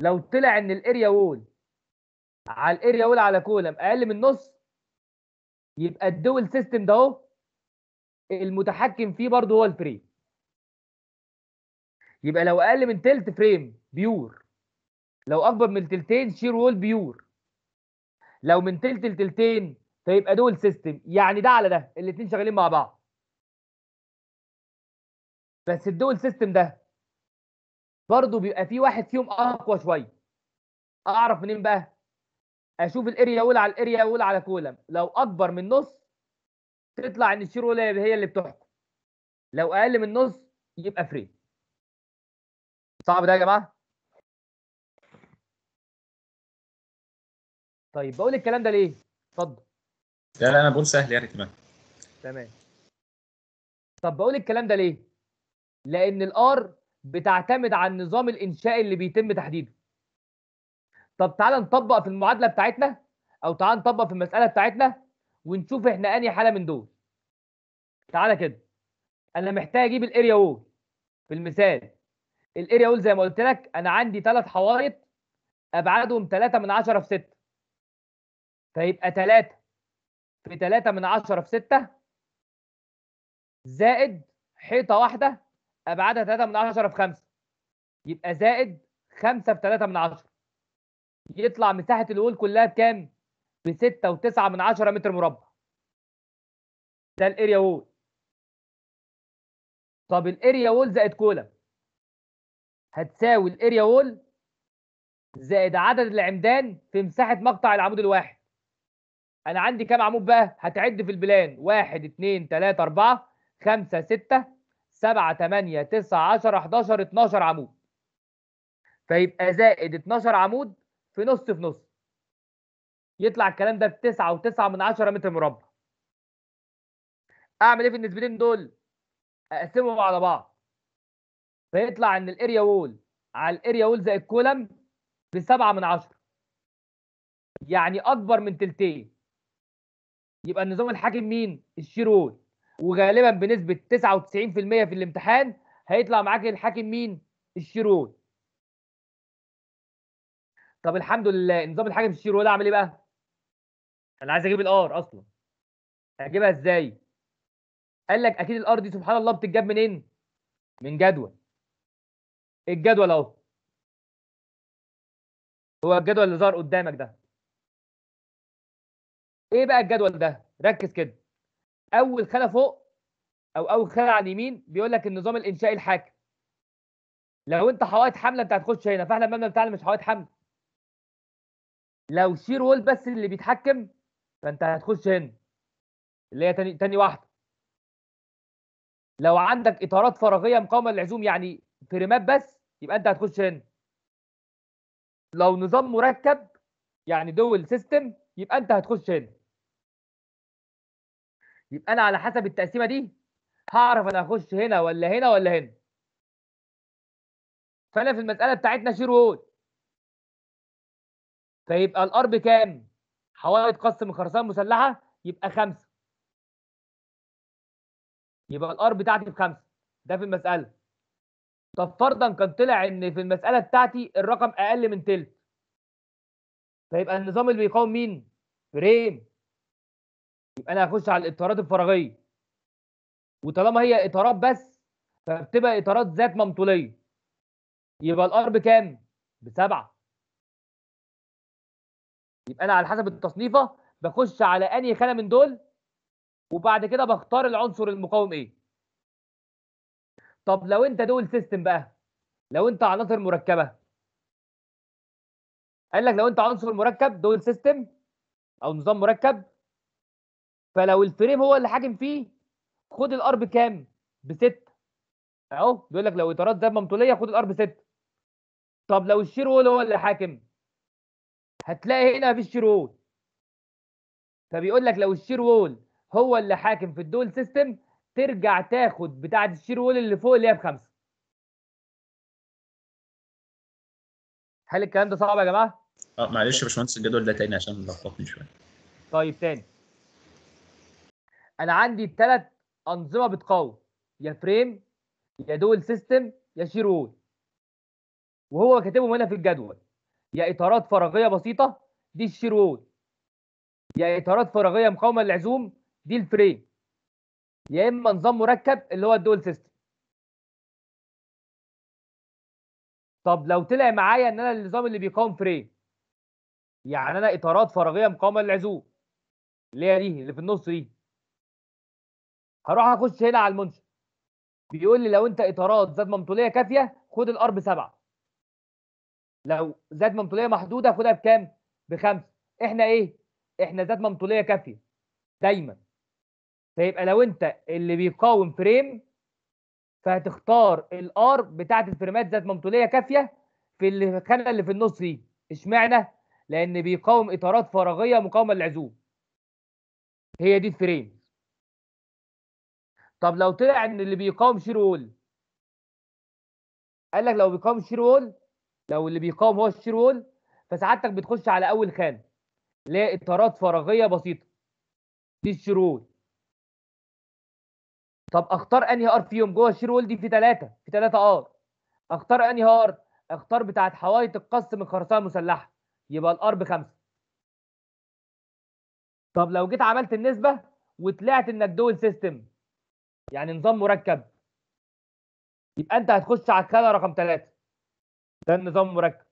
لو طلع ان الاريا وول على الاريا وول على كولم اقل من نص يبقى الدول سيستم ده اهو المتحكم فيه برضه هو الفريم يبقى لو اقل من تلت فريم بيور لو اكبر من تلتين شير وول بيور لو من تلت لتلتين فيبقى دول سيستم يعني ده على ده الاثنين شغالين مع بعض بس الدول سيستم ده برضه بيبقى فيه واحد فيهم اقوى شويه اعرف منين بقى اشوف الاريا اول على الاريا اول على كولم لو اكبر من نص تطلع ان الشير يبقى هي اللي بتحكم لو اقل من نص يبقى فري صعب ده يا جماعه طيب بقول الكلام ده ليه اتفضل لا لا انا بقول سهل يعني كمان تمام طب بقول الكلام ده ليه لان الار بتعتمد على نظام الانشاء اللي بيتم تحديده طب تعال نطبق في المعادله بتاعتنا او تعال نطبق في المساله بتاعتنا ونشوف احنا انهي حاله من دول تعالى كده انا محتاج اجيب الاريا وول في المثال الاريا وول زي ما قلت لك انا عندي ثلاث حوائط ابعادهم 3 من 10 في 6 فيبقى 3 في 3 من 10 في 6 زائد حيطه واحده ابعادها 3 من 10 في 5 يبقى زائد 5 في 3 من 10 يطلع مساحه الوول كلها بكام ب 6.9 من 10 متر مربع ده الاريا وول طب الاريا وول زائد كولم هتساوي الاريا وول زائد عدد العمدان في مساحه مقطع العمود الواحد انا عندي كام عمود بقى هتعد في البلان 1 2 3 4 5 6 7 8 9 10 11 12 عمود فيبقى زائد 12 عمود في نص في نص يطلع الكلام ده ب 9.9 من عشرة متر مربع اعمل ايه في النسبتين دول اقسمهم على بعض فيطلع ان الاريا وول على الاريا وول زائد الكولم بسبعة من عشرة يعني اكبر من تلتين يبقى النظام الحاكم مين الشير وول وغالبا بنسبه 99% في الامتحان هيطلع معاك الحاكم مين الشير وول طب الحمد لله نظام الحاكم الشير وول اعمل ايه بقى انا عايز اجيب الار اصلا هجيبها ازاي قال لك اكيد الار دي سبحان الله بتتجاب منين من جدول الجدول اهو هو الجدول اللي ظهر قدامك ده ايه بقى الجدول ده ركز كده اول خانه فوق او اول خانه على اليمين بيقول لك النظام الانشائي الحاكم لو انت حوائط حمله انت هتخش هنا فاحنا المبنى بتاعنا مش حوائط حمله لو شير وول بس اللي بيتحكم فانت هتخش هنا اللي هي تاني, تاني واحده لو عندك اطارات فراغيه مقاومه للعزوم يعني فريمات بس يبقى انت هتخش هنا لو نظام مركب يعني دول سيستم يبقى انت هتخش هنا يبقى انا على حسب التقسيمه دي هعرف انا هخش هنا ولا هنا ولا هنا فانا في المساله بتاعتنا شير وود فيبقى الار بكام حوائط قصر من خرسانه مسلحه يبقى خمسه يبقى الار بتاعتي بخمسه ده في المساله طب فرضا كان طلع ان في المساله بتاعتي الرقم اقل من تلت فيبقى النظام اللي بيقاوم مين؟ فريم يبقى انا هخش على الاطارات الفراغيه وطالما هي اطارات بس فبتبقى اطارات ذات ممطوليه. يبقى الار بكام؟ بسبعه يبقى انا على حسب التصنيفه بخش على انهي خانه من دول وبعد كده بختار العنصر المقاوم ايه طب لو انت دول سيستم بقى لو انت عناصر مركبه قال لك لو انت عنصر مركب دول سيستم او نظام مركب فلو الفريم هو اللي حاكم فيه خد الار بكام بستة اهو بيقول لك لو اطارات ذات ممطوليه مطوليه خد الار بستة طب لو الشير هو اللي حاكم هتلاقي هنا مفيش شير وول فبيقول لك لو الشير وول هو اللي حاكم في الدول سيستم ترجع تاخد بتاعه الشير وول اللي فوق اللي هي بخمسه هل الكلام ده صعب يا جماعه؟ اه معلش يا باشمهندس الجدول ده تاني عشان لخبطني شويه طيب تاني انا عندي ثلاث انظمه بتقاوم يا فريم يا دول سيستم يا شير وول وهو كاتبهم هنا في الجدول يا اطارات فراغيه بسيطه دي الشير وول يا اطارات فراغيه مقاومه للعزوم دي الفريم يا اما نظام مركب اللي هو الدول سيستم طب لو طلع معايا ان انا النظام اللي بيقاوم فريم يعني انا اطارات فراغيه مقاومه للعزوم اللي هي دي اللي في النص دي هروح اخش هنا على المنشا بيقول لي لو انت اطارات ذات ممطوليه كافيه خد الار ب 7 لو زاد منطوليه محدوده خدها بكام؟ بخمسه احنا ايه؟ احنا زاد منطوليه كافيه دايما فيبقى لو انت اللي بيقاوم فريم فهتختار الار بتاعت الفريمات ذات منطوليه كافيه في الخانه اللي في النص دي اشمعنى؟ لان بيقاوم اطارات فراغيه مقاومه للعزوم هي دي الفريم طب لو طلع ان اللي بيقاوم شير وول قال لك لو بيقاوم شير وول لو اللي بيقاوم هو الشير وول فسعادتك بتخش على اول خان لا اطارات فراغيه بسيطه دي الشير وول طب اختار انهي ار فيهم جوه الشير وول دي في ثلاثه في ثلاثه ار اختار انهي ار اختار بتاعت حوايط القص من خرسانه مسلحه يبقى الار بخمسه طب لو جيت عملت النسبه وطلعت انك دول سيستم يعني نظام مركب يبقى انت هتخش على الخانه رقم ثلاثه ده النظام المركب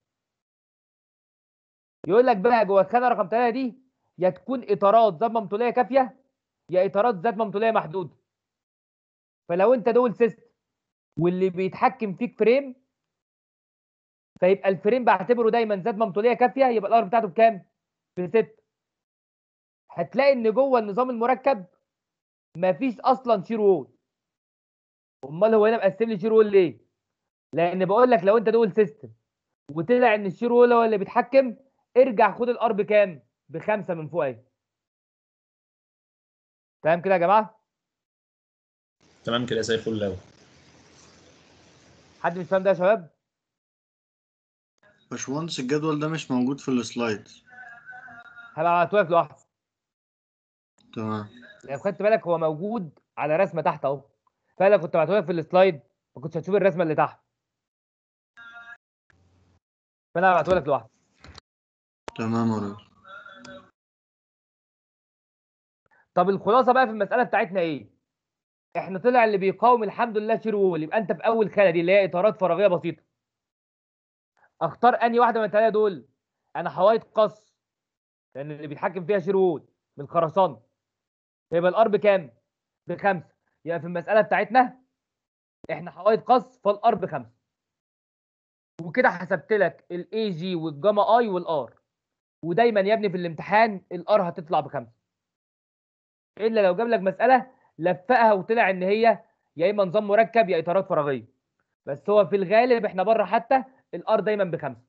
يقول لك بقى جوه الخانه رقم 3 دي يا تكون اطارات ذات ممطوليه كافيه يا اطارات ذات ممطوليه محدوده فلو انت دول سيستم واللي بيتحكم فيك فريم فيبقى الفريم بعتبره دايما ذات ممطوليه كافيه يبقى الار بتاعته بكام؟ ب 6 هتلاقي ان جوه النظام المركب مفيش اصلا شير وول امال هو هنا مقسم لي شير وول ليه؟ لان بقول لك لو انت دول سيستم وطلع ان الشير ولا هو اللي بيتحكم ارجع خد الار بكام؟ بخمسه من فوق اهي تمام كده يا جماعه؟ تمام كده زي الفل قوي حد مش فاهم ده يا شباب؟ باشمهندس الجدول ده مش موجود في السلايد هبعته لك لوحده تمام لو خدت بالك هو موجود على رسمه تحت اهو فانا كنت بعته لك في السلايد ما كنتش هتشوف الرسمه اللي تحت فانا هبعته لك لوحدي تمام يا طب الخلاصه بقى في المساله بتاعتنا ايه؟ احنا طلع اللي بيقاوم الحمد لله شيرول يبقى انت في اول خانه دي اللي هي اطارات فراغيه بسيطه اختار اني واحده من الثلاثه دول انا حوائط قص لان اللي بيتحكم فيها شيرول من خرسان يبقى الار بكام؟ بخمسه يبقى في المساله بتاعتنا احنا حوائط قص فالار بخمسه وكده حسبت لك الاي جي والجاما اي والار ودايما يا ابني في الامتحان الار هتطلع بخمسه الا لو جاب لك مساله لفقها وطلع ان هي يا اما نظام مركب يا اطارات فراغيه بس هو في الغالب احنا بره حتى الار دايما بخمسه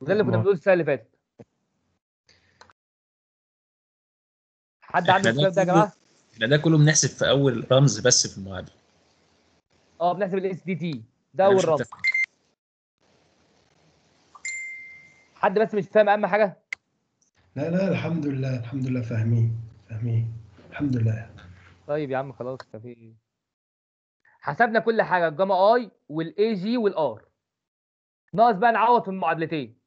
وده اللي كنا بنقول السنه اللي فاتت حد عنده السؤال ده يا جماعه؟ احنا ده كله بنحسب في اول رمز بس في المعادله اه بنحسب الاس دي تي ده اول حد بس مش فاهم اهم حاجه لا لا الحمد لله الحمد لله فاهمين فاهمين الحمد لله طيب يا عم خلاص في حسبنا كل حاجه الجاما اي والاي جي والار ناقص بقى نعوض في المعادلتين